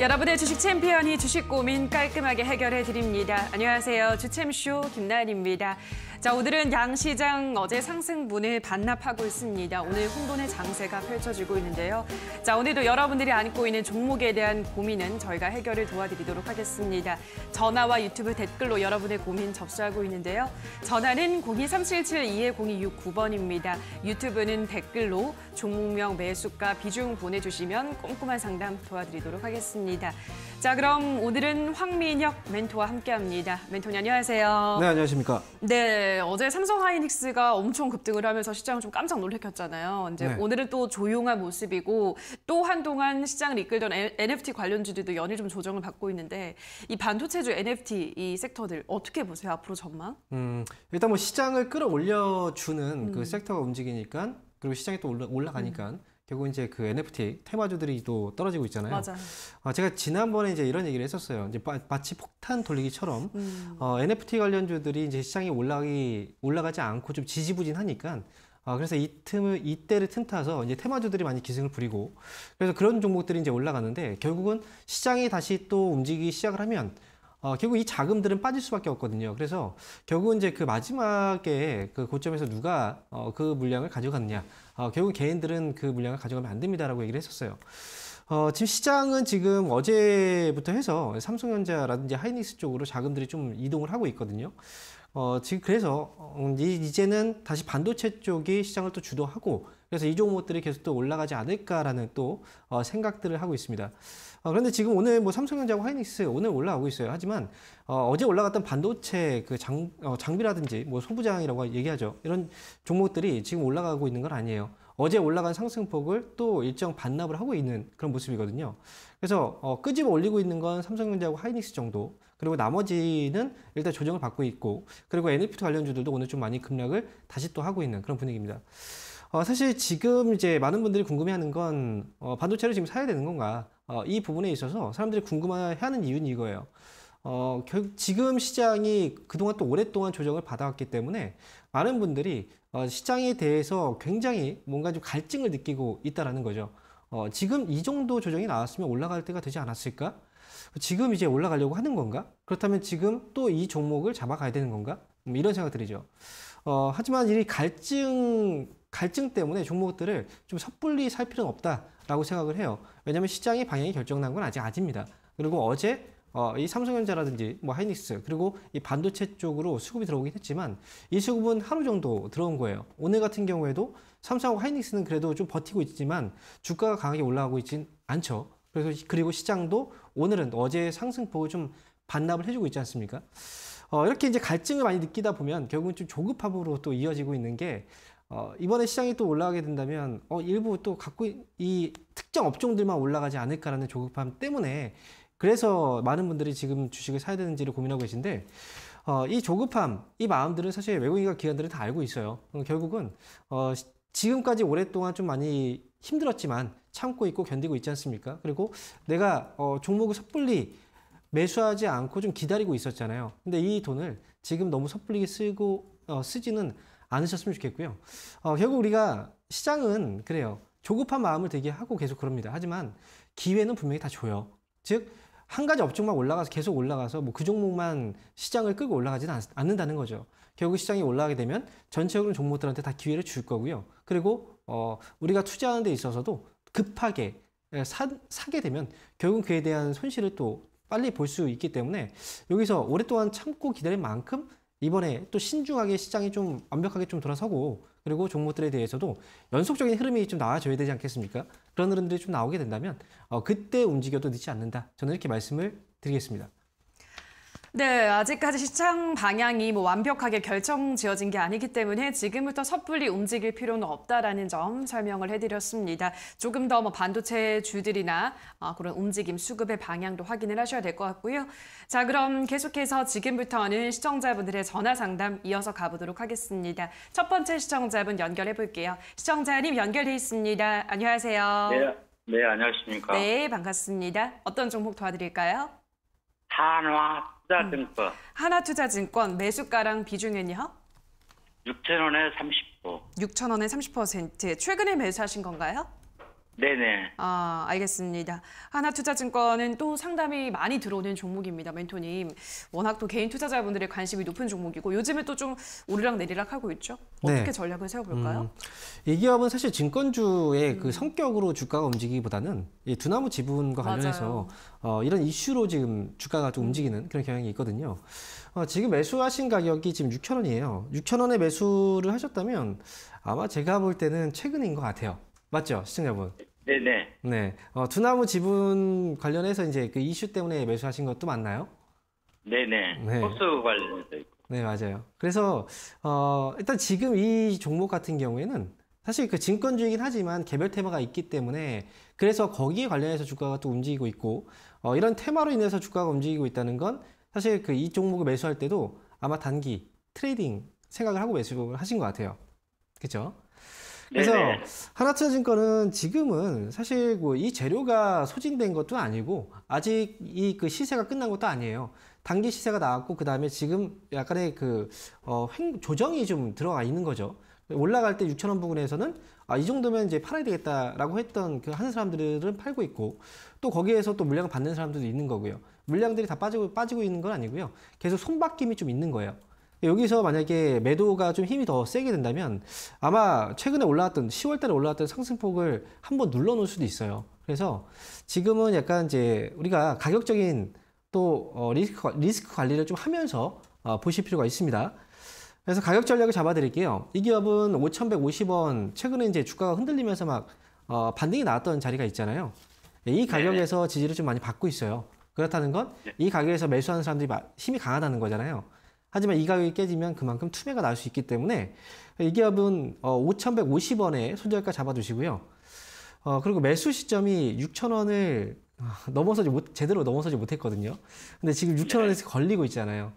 여러분의 주식 챔피언이 주식 고민 깔끔하게 해결해 드립니다. 안녕하세요. 주챔쇼 김나은입니다. 자, 오늘은 양 시장 어제 상승분을 반납하고 있습니다. 오늘 혼돈의 장세가 펼쳐지고 있는데요. 자, 오늘도 여러분들이 안고 있는 종목에 대한 고민은 저희가 해결을 도와드리도록 하겠습니다. 전화와 유튜브 댓글로 여러분의 고민 접수하고 있는데요. 전화는 023772-0269번입니다. 유튜브는 댓글로 종목명, 매수가, 비중 보내주시면 꼼꼼한 상담 도와드리도록 하겠습니다. 자, 그럼 오늘은 황민혁 멘토와 함께합니다. 멘토님 안녕하세요. 네, 안녕하십니까. 네. 어제 삼성하이닉스가 엄청 급등을 하면서 시장을 좀 깜짝 놀래켰잖아요. 이제 네. 오늘은 또 조용한 모습이고 또 한동안 시장을 이끌던 NFT 관련주들도 연일 좀 조정을 받고 있는데 이 반도체주 NFT 이 섹터들 어떻게 보세요? 앞으로 전망? 음, 일단 뭐 시장을 끌어올려주는 그 음. 그 섹터가 움직이니까 그리고 시장이 또 올라, 올라가니까 음. 결국 이제 그 NFT 테마주들이 또 떨어지고 있잖아요. 맞아요. 어, 제가 지난번에 이제 이런 얘기를 했었어요. 이제 마, 마치 폭탄 돌리기처럼 음. 어, NFT 관련주들이 이제 시장이 올라가기 올라가지 않고 좀 지지부진하니까 아, 그래서 이 틈을, 이때를 틈타서 이제 테마주들이 많이 기승을 부리고, 그래서 그런 종목들이 이제 올라가는데, 결국은 시장이 다시 또 움직이기 시작을 하면, 어, 결국 이 자금들은 빠질 수밖에 없거든요. 그래서 결국은 이제 그 마지막에 그 고점에서 누가 어, 그 물량을 가져갔느냐. 어, 아, 결국 개인들은 그 물량을 가져가면 안 됩니다라고 얘기를 했었어요. 어, 지금 시장은 지금 어제부터 해서 삼성전자라든지 하이닉스 쪽으로 자금들이 좀 이동을 하고 있거든요. 어, 지금 그래서 음, 이제는 다시 반도체 쪽이 시장을 또 주도하고 그래서 이 종목들이 계속 또 올라가지 않을까라는 또 어, 생각들을 하고 있습니다. 어, 그런데 지금 오늘 뭐 삼성전자와 하이닉스 오늘 올라오고 있어요. 하지만 어, 제 올라갔던 반도체 그 장, 어, 장비라든지 뭐 소부장이라고 얘기하죠. 이런 종목들이 지금 올라가고 있는 건 아니에요. 어제 올라간 상승폭을 또 일정 반납을 하고 있는 그런 모습이거든요. 그래서 어, 끄집어 올리고 있는 건 삼성전자하고 하이닉스 정도 그리고 나머지는 일단 조정을 받고 있고 그리고 NFT 관련주들도 오늘 좀 많이 급락을 다시 또 하고 있는 그런 분위기입니다. 어, 사실 지금 이제 많은 분들이 궁금해하는 건 어, 반도체를 지금 사야 되는 건가 어, 이 부분에 있어서 사람들이 궁금해하는 이유는 이거예요. 어, 결 지금 시장이 그동안 또 오랫동안 조정을 받아왔기 때문에 많은 분들이 어, 시장에 대해서 굉장히 뭔가 좀 갈증을 느끼고 있다는 거죠. 어, 지금 이 정도 조정이 나왔으면 올라갈 때가 되지 않았을까? 지금 이제 올라가려고 하는 건가? 그렇다면 지금 또 이 종목을 잡아가야 되는 건가? 뭐 이런 생각 들이죠. 어, 하지만 이 갈증 갈증 때문에 종목들을 좀 섣불리 살 필요는 없다라고 생각을 해요. 왜냐하면 시장의 방향이 결정난 건 아직 아닙니다. 그리고 어제 어, 이 삼성전자라든지 뭐 하이닉스 그리고 이 반도체 쪽으로 수급이 들어오긴 했지만 이 수급은 하루 정도 들어온 거예요. 오늘 같은 경우에도 삼성하고 하이닉스는 그래도 좀 버티고 있지만 주가가 강하게 올라가고 있진 않죠. 그래서 그리고 시장도 오늘은 어제 상승폭을 좀 반납을 해주고 있지 않습니까? 어, 이렇게 이제 갈증을 많이 느끼다 보면 결국은 좀 조급함으로 또 이어지고 있는 게 어, 이번에 시장이 또 올라가게 된다면 어, 일부 또 갖고 이 특정 업종들만 올라가지 않을까라는 조급함 때문에 그래서 많은 분들이 지금 주식을 사야 되는지를 고민하고 계신데 어, 이 조급함, 이 마음들은 사실 외국인과 기관들은 다 알고 있어요. 어, 결국은 어, 지금까지 오랫동안 좀 많이 힘들었지만 참고 있고 견디고 있지 않습니까? 그리고 내가 어, 종목을 섣불리 매수하지 않고 좀 기다리고 있었잖아요. 근데 이 돈을 지금 너무 섣불리 쓰고 어, 쓰지는 않으셨으면 좋겠고요. 어, 결국 우리가 시장은 그래요. 조급한 마음을 들게 하고 계속 그럽니다. 하지만 기회는 분명히 다 줘요. 즉, 한 가지 업종만 올라가서 계속 올라가서 뭐 그 종목만 시장을 끌고 올라가지는 않는다는 거죠. 결국 시장이 올라가게 되면 전체적으로 종목들한테 다 기회를 줄 거고요. 그리고 어, 우리가 투자하는 데 있어서도 급하게 사, 예, 사게 되면 결국 그에 대한 손실을 또 빨리 볼 수 있기 때문에 여기서 오랫동안 참고 기다릴 만큼 이번에 또 신중하게 시장이 좀 완벽하게 좀 돌아서고 그리고 종목들에 대해서도 연속적인 흐름이 좀 나와줘야 되지 않겠습니까? 그런 흐름들이 좀 나오게 된다면 어, 그때 움직여도 늦지 않는다. 저는 이렇게 말씀을 드리겠습니다. 네, 아직까지 시장 방향이 뭐 완벽하게 결정 지어진 게 아니기 때문에 지금부터 섣불리 움직일 필요는 없다라는 점 설명을 해드렸습니다. 조금 더뭐 반도체 주들이나 아, 그런 움직임 수급의 방향도 확인을 하셔야 될 것 같고요. 자, 그럼 계속해서 지금부터는 시청자분들의 전화 상담 이어서 가보도록 하겠습니다. 첫 번째 시청자분 연결해 볼게요. 시청자님 연결돼 있습니다. 안녕하세요. 네, 네 안녕하십니까. 네, 반갑습니다. 어떤 종목 도와드릴까요? 한화 투자증권. 음. 하나투자증권 매수가랑 비중은요? 6천 원에 30%. 6천 원에 30%. 최근에 매수하신 건가요? 네네. 아, 알겠습니다. 하나투자증권은 또 상담이 많이 들어오는 종목입니다, 멘토님. 워낙 또 개인 투자자분들의 관심이 높은 종목이고 요즘에 또 좀 오르락 내리락 하고 있죠. 네. 어떻게 네. 전략을 세워볼까요? 음, 이 기업은 사실 증권주의 그 음. 그 성격으로 주가가 움직이기보다는 이 두나무 지분과 관련해서 어, 이런 이슈로 지금 주가가 좀 음. 움직이는 그런 경향이 있거든요. 어, 지금 매수하신 가격이 지금 6천 원이에요. 6천 원에 매수를 하셨다면 아마 제가 볼 때는 최근인 것 같아요. 맞죠, 시청자분? 네네. 네. 어, 두나무 지분 관련해서 이제 그 이슈 때문에 매수하신 것도 맞나요? 네네. 네. 호수 관련해서 있고. 네, 맞아요. 그래서, 어, 일단 지금 이 종목 같은 경우에는 사실 그 증권주이긴 하지만 개별 테마가 있기 때문에 그래서 거기에 관련해서 주가가 또 움직이고 있고, 어, 이런 테마로 인해서 주가가 움직이고 있다는 건 사실 그 이 종목을 매수할 때도 아마 단기 트레이딩 생각을 하고 매수를 하신 것 같아요. 그죠? 그래서 하나투자증권은 지금은 사실 뭐이 재료가 소진된 것도 아니고 아직 이 그 시세가 끝난 것도 아니에요. 단기 시세가 나왔고 그 다음에 지금 약간의 그 어, 횡, 조정이 좀 들어가 있는 거죠. 올라갈 때 6천 원 부근에서는 아, 이 정도면 이제 팔아야 되겠다라고 했던 그 하는 사람들은 팔고 있고 또 거기에서 또 물량을 받는 사람들도 있는 거고요. 물량들이 다 빠지고 빠지고 있는 건 아니고요. 계속 손바뀜이 좀 있는 거예요. 여기서 만약에 매도가 좀 힘이 더 세게 된다면 아마 최근에 올라왔던 10월 달에 올라왔던 상승폭을 한번 눌러 놓을 수도 있어요. 그래서 지금은 약간 이제 우리가 가격적인 또 어, 리스크, 리스크 관리를 좀 하면서 어, 보실 필요가 있습니다. 그래서 가격 전략을 잡아 드릴게요. 이 기업은 5,150원 최근에 이제 주가가 흔들리면서 막 어, 반등이 나왔던 자리가 있잖아요. 예, 이 가격에서 지지를 좀 많이 받고 있어요. 그렇다는 건이 네. 가격에서 매수하는 사람들이 힘이 강하다는 거잖아요. 하지만 이 가격이 깨지면 그만큼 투매가 날수 있기 때문에 이 기업은 5,150원에 어, 손절가 잡아두시고요. 어, 그리고 매수 시점이 6,000원을 아, 넘어서지 못, 제대로 넘어서지 못했거든요. 근데 지금 6,000원에서 걸리고 있잖아요.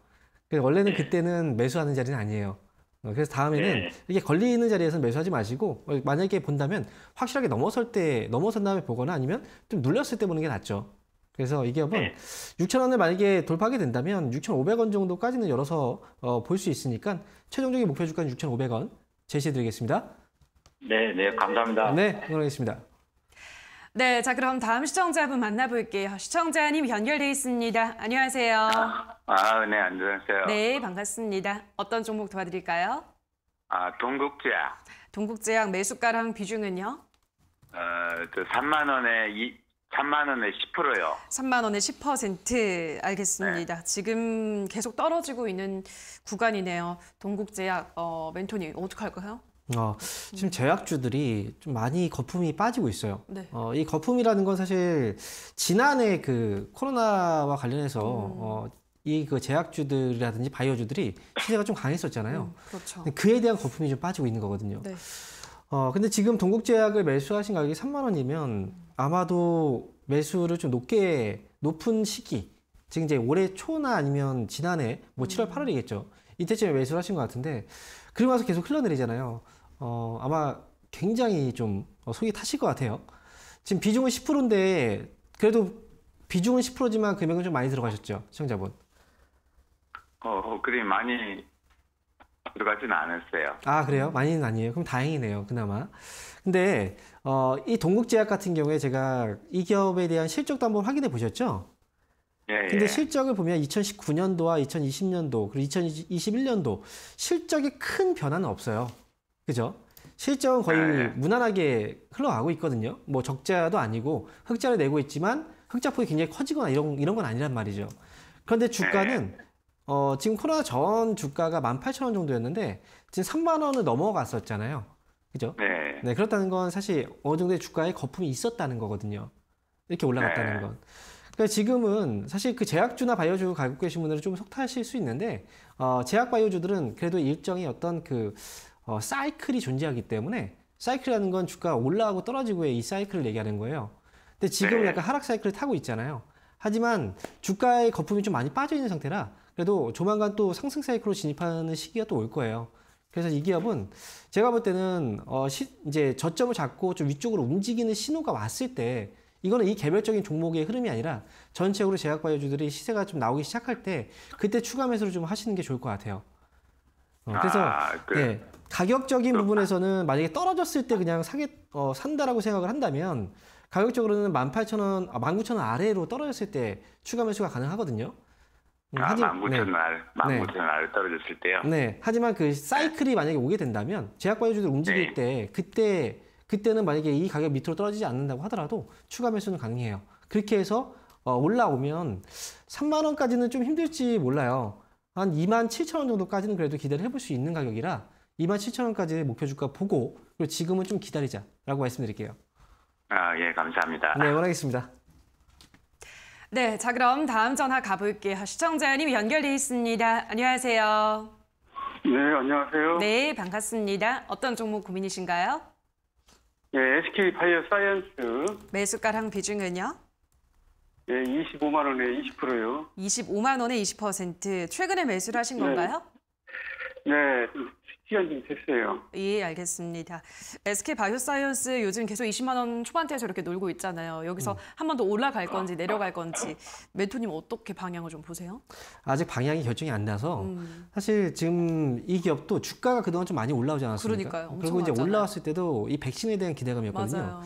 그래서 원래는 네. 그때는 매수하는 자리는 아니에요. 어, 그래서 다음에는 네. 이렇게 걸리는 자리에서 매수하지 마시고 만약에 본다면 확실하게 넘어설 때 넘어선 다음에 보거나 아니면 좀 눌렸을 때 보는 게 낫죠. 그래서 이 기업은 네. 6천 원을 만약에 돌파하게 된다면 6,500원 정도까지는 열어서 어, 볼수 있으니까 최종적인 목표 주가는 6,500원 제시해드리겠습니다. 네, 네, 감사합니다. 네, 응원겠습니다 네, 자 그럼 다음 시청자분 만나볼게요. 시청자님 연결돼 있습니다. 안녕하세요. 아, 네, 안녕하세요. 네, 반갑습니다. 어떤 종목 도와드릴까요? 아, 동국제약. 동국제약 매수가랑 비중은요? 어, 그 3만 원에 3만 원에 10%요. 3만 원에 10% 알겠습니다. 네. 지금 계속 떨어지고 있는 구간이네요. 동국제약 어, 멘토님 어떡 할까요? 어, 지금 제약주들이 좀 많이 거품이 빠지고 있어요. 네. 어, 이 거품이라는 건 사실 지난해 그 코로나와 관련해서 음. 어, 이그 제약주들이라든지 바이오주들이 시세가 좀 강했었잖아요. 음, 그렇죠. 그에 대한 거품이 좀 빠지고 있는 거거든요. 네. 어, 근데 지금 동국제약을 매수하신 가격이 3만 원이면 아마도 매수를 좀 높게 높은 시기 지금 이제 올해 초나 아니면 지난해 뭐 7월 8월이겠죠 음. 이때쯤에 매수를 하신 것 같은데 그리고 나서 계속 흘러내리잖아요. 어, 아마 굉장히 좀 어, 속이 타실 것 같아요. 지금 비중은 10%인데 그래도 비중은 10%지만 금액은 좀 많이 들어가셨죠 시청자분. 어, 그래 많이 들어가진 않았어요. 아 그래요? 많이는 아니에요. 그럼 다행이네요. 그나마. 근데 어, 이 동국제약 같은 경우에 제가 이 기업에 대한 실적도 한번 확인해 보셨죠? 예, 예. 근데 실적을 보면 2019년도와 2020년도 그리고 2021년도 실적이 큰 변화는 없어요. 그죠? 실적은 거의 예, 예. 무난하게 흘러가고 있거든요. 뭐 적자도 아니고 흑자를 내고 있지만 흑자폭이 굉장히 커지거나 이런 이런 건 아니란 말이죠. 그런데 예, 예. 주가는 어, 지금 코로나 전 주가가 18,000원 정도였는데 지금 3만 원을 넘어갔었잖아요. 그죠? 네. 네. 그렇다는 건 사실 어느 정도의 주가에 거품이 있었다는 거거든요. 이렇게 올라갔다는 네. 건. 그러니까 지금은 사실 그 제약주나 바이오주 가고 계신 분들은 좀 속타하실 수 있는데 어, 제약 바이오주들은 그래도 일정의 어떤 그 어, 사이클이 존재하기 때문에 사이클이라는 건 주가 올라가고 떨어지고의 이 사이클을 얘기하는 거예요. 근데 지금 네. 약간 하락 사이클을 타고 있잖아요. 하지만 주가의 거품이 좀 많이 빠져 있는 상태라 그래도 조만간 또 상승 사이클로 진입하는 시기가 또 올 거예요. 그래서 이 기업은 제가 볼 때는 어 시, 이제 저점을 잡고 좀 위쪽으로 움직이는 신호가 왔을 때 이거는 이 개별적인 종목의 흐름이 아니라 전체적으로 제약바이오주들이 시세가 좀 나오기 시작할 때 그때 추가 매수를 좀 하시는 게 좋을 것 같아요. 어, 그래서 아, 그래. 네, 가격적인 그 부분에서는 만약에 떨어졌을 때 그냥 사게 어, 산다라고 생각을 한다면 가격적으로는 18,000원, 아, 19,000원 아래로 떨어졌을 때 추가 매수가 가능하거든요. 음, 아, 하지, 만구천 네. 만구천 네. 떨어졌을 때요. 네. 하지만 그 네. 사이클이 만약에 오게 된다면 제약관이오주들 움직일 네. 때 그때 그때는 만약에 이 가격 밑으로 떨어지지 않는다고 하더라도 추가 매수는 가능해요. 그렇게 해서 어, 올라오면 3만 원까지는 좀 힘들지 몰라요. 한 2만 7천 원 정도까지는 그래도 기대를 해볼 수 있는 가격이라 2만 7천 원까지 목표 주가 보고 그리고 지금은 좀 기다리자라고 말씀드릴게요. 아, 예, 감사합니다. 네, 원하겠습니다. 네, 자 그럼 다음 전화 가볼게요. 시청자님 연결돼 있습니다. 안녕하세요. 네, 안녕하세요. 네, 반갑습니다. 어떤 종목 고민이신가요? 네, SK 파이어 사이언스. 매수가랑 비중은요? 네, 25만 원에 20%요. 25만 원에 20%. 최근에 매수를 하신 네. 건가요? 네, 시간 좀 됐어요. 예, 알겠습니다. SK 바이오사이언스 요즘 계속 20만 원 초반대에서 이렇게 놀고 있잖아요. 여기서 음. 한번 더 올라갈 건지 내려갈 건지 멘토님 어떻게 방향을 좀 보세요? 아직 방향이 결정이 안 나서 음. 사실 지금 이 기업도 주가가 그동안 좀 많이 올라오지 않았습니까? 그러니까요. 그리고 이제 올라왔을 때도 이 백신에 대한 기대감이었거든요. 맞아요.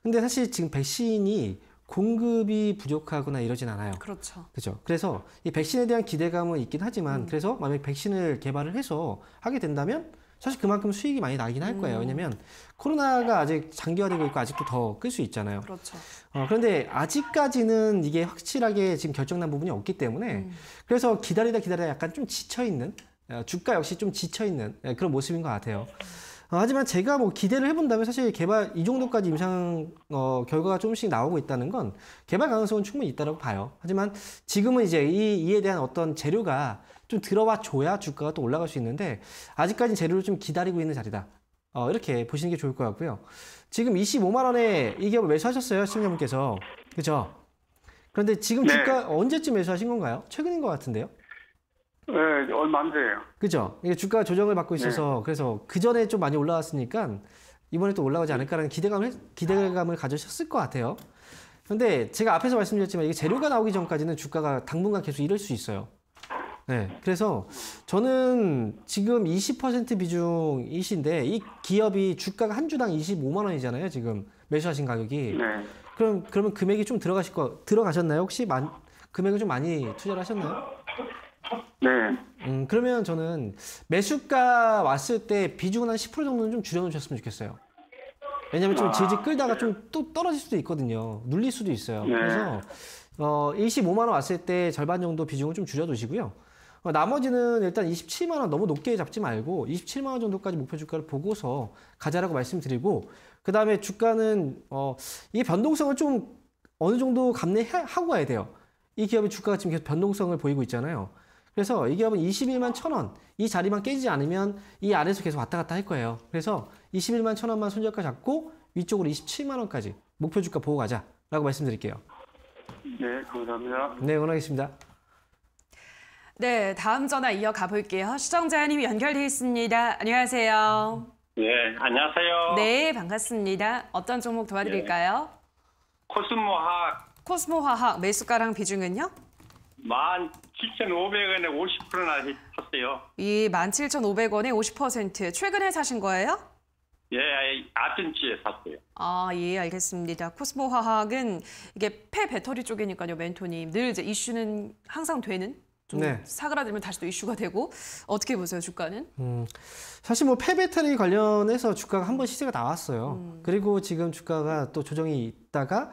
근데 사실 지금 백신이 공급이 부족하거나 이러진 않아요. 그렇죠. 그렇죠. 그래서 이 백신에 대한 기대감은 있긴 하지만 음. 그래서 만약 백신을 개발을 해서 하게 된다면 사실 그만큼 수익이 많이 나긴 할 거예요. 음. 왜냐면 코로나가 아직 장기화되고 있고 아직도 더 끌 수 있잖아요. 그렇죠. 어, 그런데 아직까지는 이게 확실하게 지금 결정난 부분이 없기 때문에 음. 그래서 기다리다 기다리다 약간 좀 지쳐 있는 어, 주가 역시 좀 지쳐 있는 예, 그런 모습인 것 같아요. 음. 어, 하지만 제가 뭐 기대를 해본다면 사실 개발 이 정도까지 임상 어, 결과가 조금씩 나오고 있다는 건 개발 가능성은 충분히 있다고 봐요. 하지만 지금은 이제 이, 이에 대한 어떤 재료가 좀 들어와 줘야 주가가 또 올라갈 수 있는데 아직까지 재료를 좀 기다리고 있는 자리다. 어, 이렇게 보시는 게 좋을 것 같고요. 지금 25만 원에 이 기업을 매수하셨어요, 시청자분께서. 그죠? 그런데 지금 네. 주가 언제쯤 매수하신 건가요? 최근인 것 같은데요? 네, 얼마 안 돼요. 그죠? 이게 주가 조정을 받고 있어서 네. 그래서 그 전에 좀 많이 올라왔으니까 이번에 또올라가지 네. 않을까라는 기대감을 기대감을 가져셨을 것 같아요. 근데 제가 앞에서 말씀드렸지만 이게 재료가 나오기 전까지는 주가가 당분간 계속 이럴 수 있어요. 네, 그래서 저는 지금 20% 비중 이신데 이 기업이 주가가 한 주당 25만 원이잖아요. 지금 매수하신 가격이. 네. 그럼 그러면 금액이 좀 들어가실 거 들어가셨나요? 혹시 만, 금액을 좀 많이 투자를 하셨나요? 네. 음, 그러면 저는 매수가 왔을 때 비중은 한 10% 정도는 좀 줄여놓으셨으면 좋겠어요. 왜냐면 좀 질질 아. 끌다가 좀 또 떨어질 수도 있거든요. 눌릴 수도 있어요. 네. 그래서 어, 25만 원 왔을 때 절반 정도 비중을 좀 줄여두시고요. 어, 나머지는 일단 27만 원 너무 높게 잡지 말고 27만 원 정도까지 목표 주가를 보고서 가자라고 말씀드리고 그 다음에 주가는 어, 이 변동성을 좀 어느 정도 감내하고 가야 돼요. 이 기업의 주가가 지금 계속 변동성을 보이고 있잖아요. 그래서 이 기업은 21만 0원이 자리만 깨지지 않으면 이 안에서 계속 왔다 갔다 할 거예요. 그래서 21만 1 0 0 0원만 손절가 잡고 위쪽으로 27만 원까지 목표 주가 보고 가자라고 말씀드릴게요. 네, 감사합니다. 네, 원하겠습니다. 네, 다음 전화 이어가 볼게요. 시청자님 연결돼 있습니다. 안녕하세요. 네, 안녕하세요. 네, 반갑습니다. 어떤 종목 도와드릴까요? 네. 코스모화학. 코스모화학 매수가랑 비중은요? 만 17,500원에 50%나 샀어요. 이 17,500원에 50% 최근에 사신 거예요? 예, 아침에 샀어요. 아, 예, 알겠습니다. 코스모 화학은 이게 폐 배터리 쪽이니까요, 멘토님. 늘 이제 이슈는 항상 되는 좀 네. 사그라들면 다시 또 이슈가 되고 어떻게 보세요 주가는? 음, 사실 뭐 폐배터리 관련해서 주가가 한 번 시세가 나왔어요. 음. 그리고 지금 주가가 또 조정이 있다가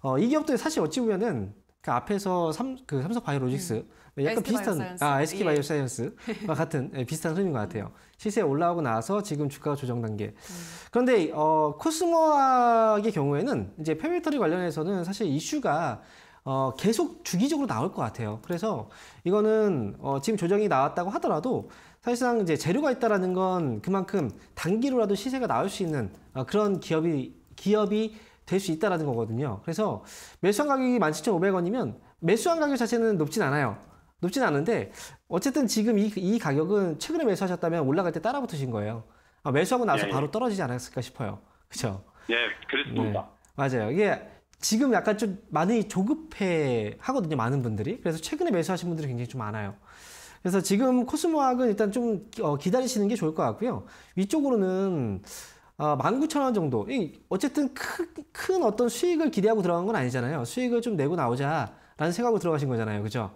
어, 이 기업들 사실 어찌 보면은 그 앞에서 삼, 그 삼성 바이오로직스 음. 네, 약간 비슷한 바이오사이언스. 아 SK 예. 바이오사이언스와 같은 예, 비슷한 흐름인 것 같아요. 음. 시세 올라오고 나서 지금 주가 조정 단계. 음. 그런데 어, 코스모학의 경우에는 이제 페미터리 관련해서는 사실 이슈가 어, 계속 주기적으로 나올 것 같아요. 그래서 이거는 어, 지금 조정이 나왔다고 하더라도 사실상 이제 재료가 있다라는 건 그만큼 단기로라도 시세가 나올 수 있는 어, 그런 기업이 기업이 될수 있다라는 거거든요. 그래서 매수한 가격이 17,500원이면 매수한 가격 자체는 높진 않아요. 높진 않은데 어쨌든 지금 이, 이 가격은 최근에 매수하셨다면 올라갈 때 따라붙으신 거예요. 아, 매수하고 나서 예, 예. 바로 떨어지지 않았을까 싶어요. 그렇죠? 예, 그렇습니다. 네, 맞아요. 이게 지금 약간 좀 많이 조급해 하거든요. 많은 분들이. 그래서 최근에 매수하신 분들이 굉장히 좀 많아요. 그래서 지금 코스모학은 일단 좀 어, 기다리시는 게 좋을 것 같고요. 위쪽으로는 어, 아, 19,000원 정도. 어쨌든 큰, 큰 어떤 수익을 기대하고 들어간 건 아니잖아요. 수익을 좀 내고 나오자라는 생각으로 들어가신 거잖아요. 그죠?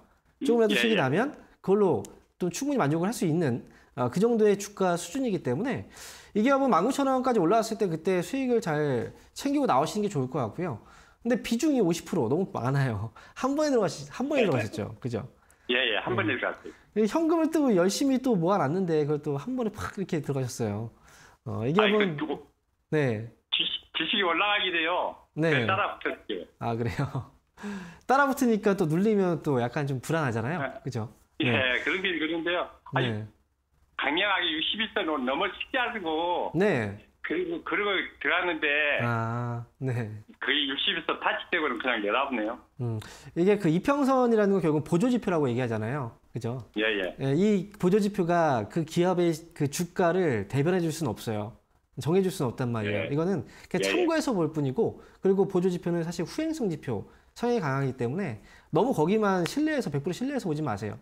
조금이라도 음, 예, 수익이 예. 나면 그걸로 또 충분히 만족을 할 수 있는 어, 그 정도의 주가 수준이기 때문에 이게 한번 19,000원까지 올라왔을 때 그때 수익을 잘 챙기고 나오시는 게 좋을 것 같고요. 근데 비중이 50% 너무 많아요. 한 번에 들어가시, 한 번에 예, 들어가셨죠. 그죠? 예, 예, 한 번에 예. 들어갔어요. 현금을 또 열심히 또 모아놨는데 그걸 또 한 번에 팍 이렇게 들어가셨어요. 어, 이게 아니, 그 한번 그, 누구, 네 지식, 이 올라가게 돼요. 네. 따라 붙었어요. 아 그래요. 따라 붙으니까 또 눌리면 또 약간 좀 불안하잖아요. 네. 그죠? 예, 네. 그런 게 그런데요. 네. 아니 네. 강력하게 61선 넘어 쉽지 않고. 네. 그리고 그리고 들어갔는데 아, 네. 거의 6 1에서치0고는 그냥 열어보네요 음, 이게 그 이평선이라는 건 결국 보조 지표라고 얘기하잖아요. 그죠? 예, 예. 예, 이 보조지표가 그 기업의 그 주가를 대변해 줄 수는 없어요. 정해줄 수는 없단 말이에요. 예. 이거는 그냥 예, 예. 참고해서 볼 뿐이고, 그리고 보조지표는 사실 후행성 지표, 성향이 강하기 때문에 너무 거기만 신뢰해서, 100% 신뢰해서 보지 마세요.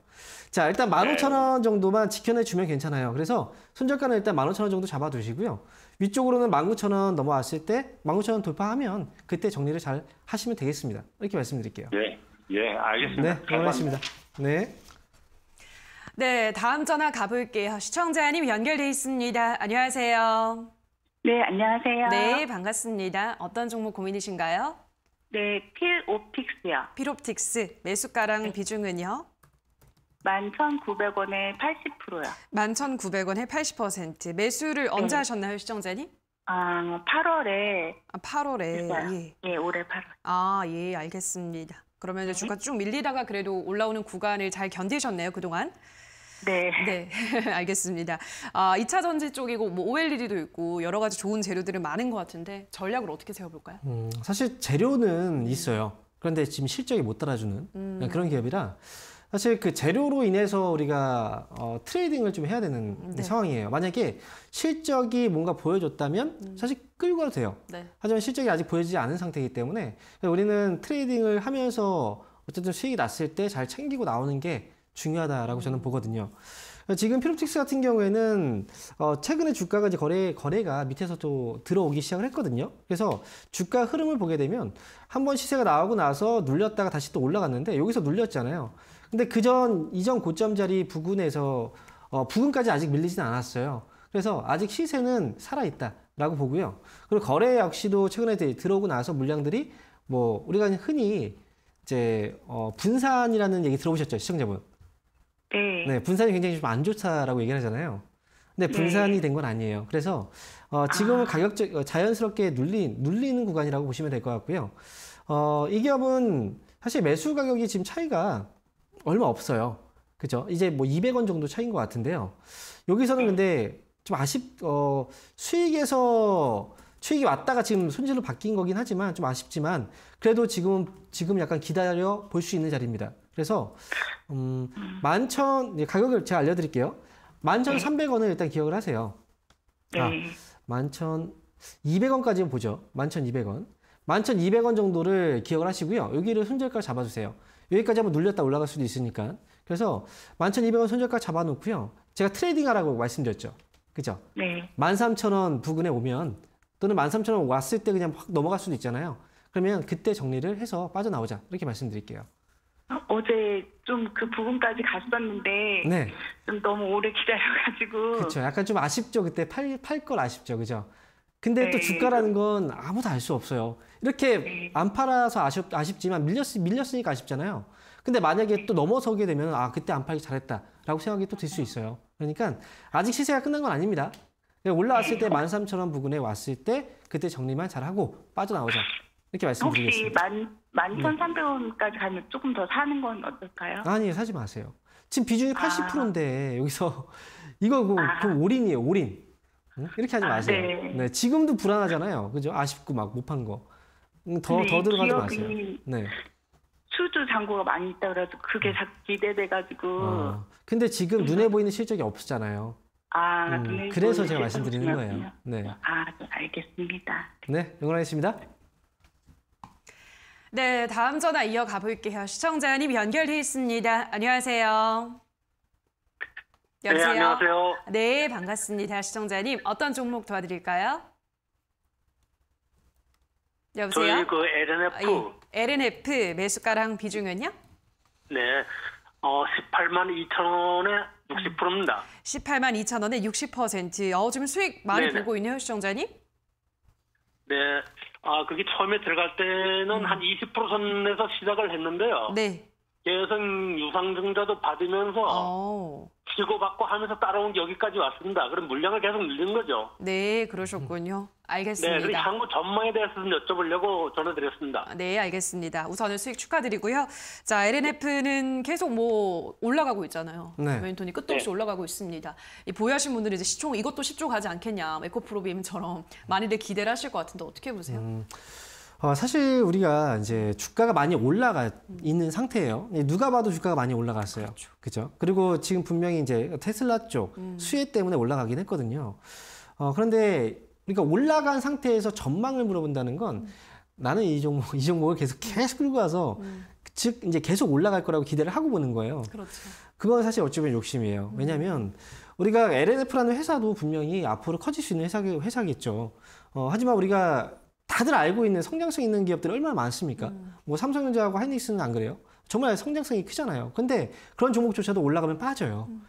자, 일단 15,000원 예. 정도만 지켜내주면 괜찮아요. 그래서 손절가는 일단 15,000원 정도 잡아두시고요. 위쪽으로는 19,000원 넘어왔을 때, 19,000원 돌파하면 그때 정리를 잘 하시면 되겠습니다. 이렇게 말씀드릴게요. 예, 예, 알겠습니다. 네, 고맙습니다. 네. 네, 다음 전화 가볼게요. 시청자님 연결돼 있습니다. 안녕하세요. 네, 안녕하세요. 네, 반갑습니다. 어떤 종목 고민이신가요? 네, 필옵틱스요. 필옵틱스 매수가랑 네. 비중은요? 11,900원에 80%요. 11,900원에 80%. 매수를 네. 언제 네. 하셨나요, 시청자님? 아, 8월에. 아, 8월에. 예. 예, 올해 8월. 아, 예, 알겠습니다. 그러면 이 네. 주가 쭉 밀리다가 그래도 올라오는 구간을 잘 견디셨네요, 그동안. 네. 네, 알겠습니다. 아, 2차 전지 쪽이고 뭐 OLED도 있고 여러 가지 좋은 재료들이 많은 것 같은데 전략을 어떻게 세워볼까요? 음, 사실 재료는 있어요. 그런데 지금 실적이 못 따라주는 음. 그런 기업이라 사실 그 재료로 인해서 우리가 어, 트레이딩을 좀 해야 되는 음, 네. 상황이에요. 만약에 실적이 뭔가 보여줬다면 음. 사실 끌고 가도 돼요. 네. 하지만 실적이 아직 보여지지 않은 상태이기 때문에 그러니까 우리는 트레이딩을 하면서 어쨌든 수익이 났을 때 잘 챙기고 나오는 게 중요하다라고 저는 보거든요. 지금 필롭틱스 같은 경우에는 어 최근에 주가가 이제 거래 거래가 밑에서 또 들어오기 시작을 했거든요. 그래서 주가 흐름을 보게 되면 한 번 시세가 나오고 나서 눌렸다가 다시 또 올라갔는데 여기서 눌렸잖아요. 근데 그전 이전 고점 자리 부근에서 어 부근까지 아직 밀리진 않았어요. 그래서 아직 시세는 살아 있다라고 보고요. 그리고 거래 역시도 최근에 들어오고 나서 물량들이 뭐 우리가 흔히 이제 어 분산이라는 얘기 들어보셨죠 시청자분 네. 네 분산이 굉장히 좀 안 좋다라고 얘기를 하잖아요. 근데 네. 분산이 네. 된건 아니에요. 그래서 어, 지금은 아. 가격적 어, 자연스럽게 눌린 눌리는 구간이라고 보시면 될 것 같고요. 어, 이 기업은 사실 매수 가격이 지금 차이가 얼마 없어요. 그죠? 이제 뭐 200원 정도 차이인 것 같은데요. 여기서는 네. 근데 좀 아쉽 어, 수익에서 수익이 왔다가 지금 손질로 바뀐 거긴 하지만 좀 아쉽지만 그래도 지금 지금 약간 기다려 볼 수 있는 자리입니다. 그래서 음, 음. 만천 가격을 제가 알려드릴게요. 만천 네. 삼백 원을 일단 기억을 하세요. 아, 네. 아, 만천 이백 원까지 보죠. 만천 이백 원. 만천 이백 원 정도를 기억을 하시고요. 여기를 손절가 잡아주세요. 여기까지 한번 눌렸다 올라갈 수도 있으니까. 그래서 만천 이백 원 손절가 잡아놓고요. 제가 트레이딩하라고 말씀드렸죠. 그죠? 네. 만 삼천 원 부근에 오면 또는 만 삼천 원 왔을 때 그냥 확 넘어갈 수도 있잖아요. 그러면 그때 정리를 해서 빠져나오자 이렇게 말씀드릴게요. 어제 좀 그 부분까지 갔었는데 네. 좀 너무 오래 기다려가지고 그렇죠. 약간 좀 아쉽죠. 그때 팔 팔 걸 아쉽죠. 그죠? 근데 네. 또 주가라는 그렇죠. 건 아무도 알 수 없어요. 이렇게 네. 안 팔아서 아쉽, 아쉽지만 밀렸, 밀렸으니까 아쉽잖아요. 근데 만약에 네. 또 넘어서게 되면 아 그때 안 팔기 잘했다라고 생각이 또 들 수 있어요. 그러니까 아직 시세가 끝난 건 아닙니다. 올라왔을 네. 때 만삼천 원 부근에 왔을 때 그때 정리만 잘하고 빠져나오자. 이렇게 말씀드리겠습니다. 혹시 만1 3 0 0원까지 가면 조금 더 사는 건 어떨까요? 아니, 사지 마세요. 지금 비중이 80%인데 아. 여기서 이거 그, 아. 그럼 올인이에요, 올인. 이렇게 하지 아, 마세요. 아, 네. 네. 지금도 불안하잖아요. 그죠? 아쉽고 막 못 판 거. 더더 네, 들어가지 마세요. 네. 수주 잔고가 많이 있다 그래도 그게 음. 기대돼 가지고. 아, 근데 지금 눈에 보이는 실적이 없잖아요 아, 음, 그래서 제가 말씀드리는 거예요. 네. 아, 네, 알겠습니다. 네, 응원하겠습니다. 네, 다음 전화 이어가 볼게요. 시청자님 연결돼 있습니다. 안녕하세요. 네, 여보세요? 네, 안녕하세요. 네, 반갑습니다. 시청자님, 어떤 종목 도와드릴까요? 여보세요? 저희 그 LNF. 아, 예. LNF 매수가랑 비중은요? 네, 어, 18만 2천 원에 60%입니다. 18만 2천 원에 60%. 어, 지금 수익 많이 네네. 보고 있네요, 시청자님? 네, 아, 그게 처음에 들어갈 때는 음. 한20% 선에서 시작을 했는데요. 네. 개성 유상증자도 받으면서 오. 어. 치고받고 하면서 따라온 게 여기까지 왔습니다. 그럼 물량을 계속 늘린 거죠. 네, 그러셨군요. 음. 알겠습니다. 네, 그리고 향후 전망에 대해서 좀 여쭤보려고 전화드렸습니다. 네, 알겠습니다. 우선은 수익 축하드리고요. 자, LNF는 계속 뭐 올라가고 있잖아요. 네. 웬톤이 끝도 없이 네. 올라가고 있습니다. 이 보유하신 분들이 이제 시총 이것도 10조 가지 않겠냐, 에코프로빔처럼 많이들 기대를 하실 것 같은데 어떻게 보세요? 음. 어, 사실 우리가 이제 주가가 많이 올라가 있는 상태예요. 누가 봐도 주가가 많이 올라갔어요. 그렇죠. 그죠? 그리고 지금 분명히 이제 테슬라 쪽 음. 수혜 때문에 올라가긴 했거든요. 어, 그런데 그러니까 올라간 상태에서 전망을 물어본다는 건 음. 나는 이 종목 이 종목을 계속 계속 끌고 가서 음. 즉 이제 계속 올라갈 거라고 기대를 하고 보는 거예요. 그렇죠. 그건 사실 어찌 보면 욕심이에요. 음. 왜냐하면 우리가 LNF라는 회사도 분명히 앞으로 커질 수 있는 회사, 회사겠죠. 어, 하지만 우리가 다들 알고 있는 성장성 있는 기업들이 얼마나 많습니까? 음. 뭐 삼성전자하고 하이닉스는 안 그래요? 정말 성장성이 크잖아요. 근데 그런 종목조차도 올라가면 빠져요. 음.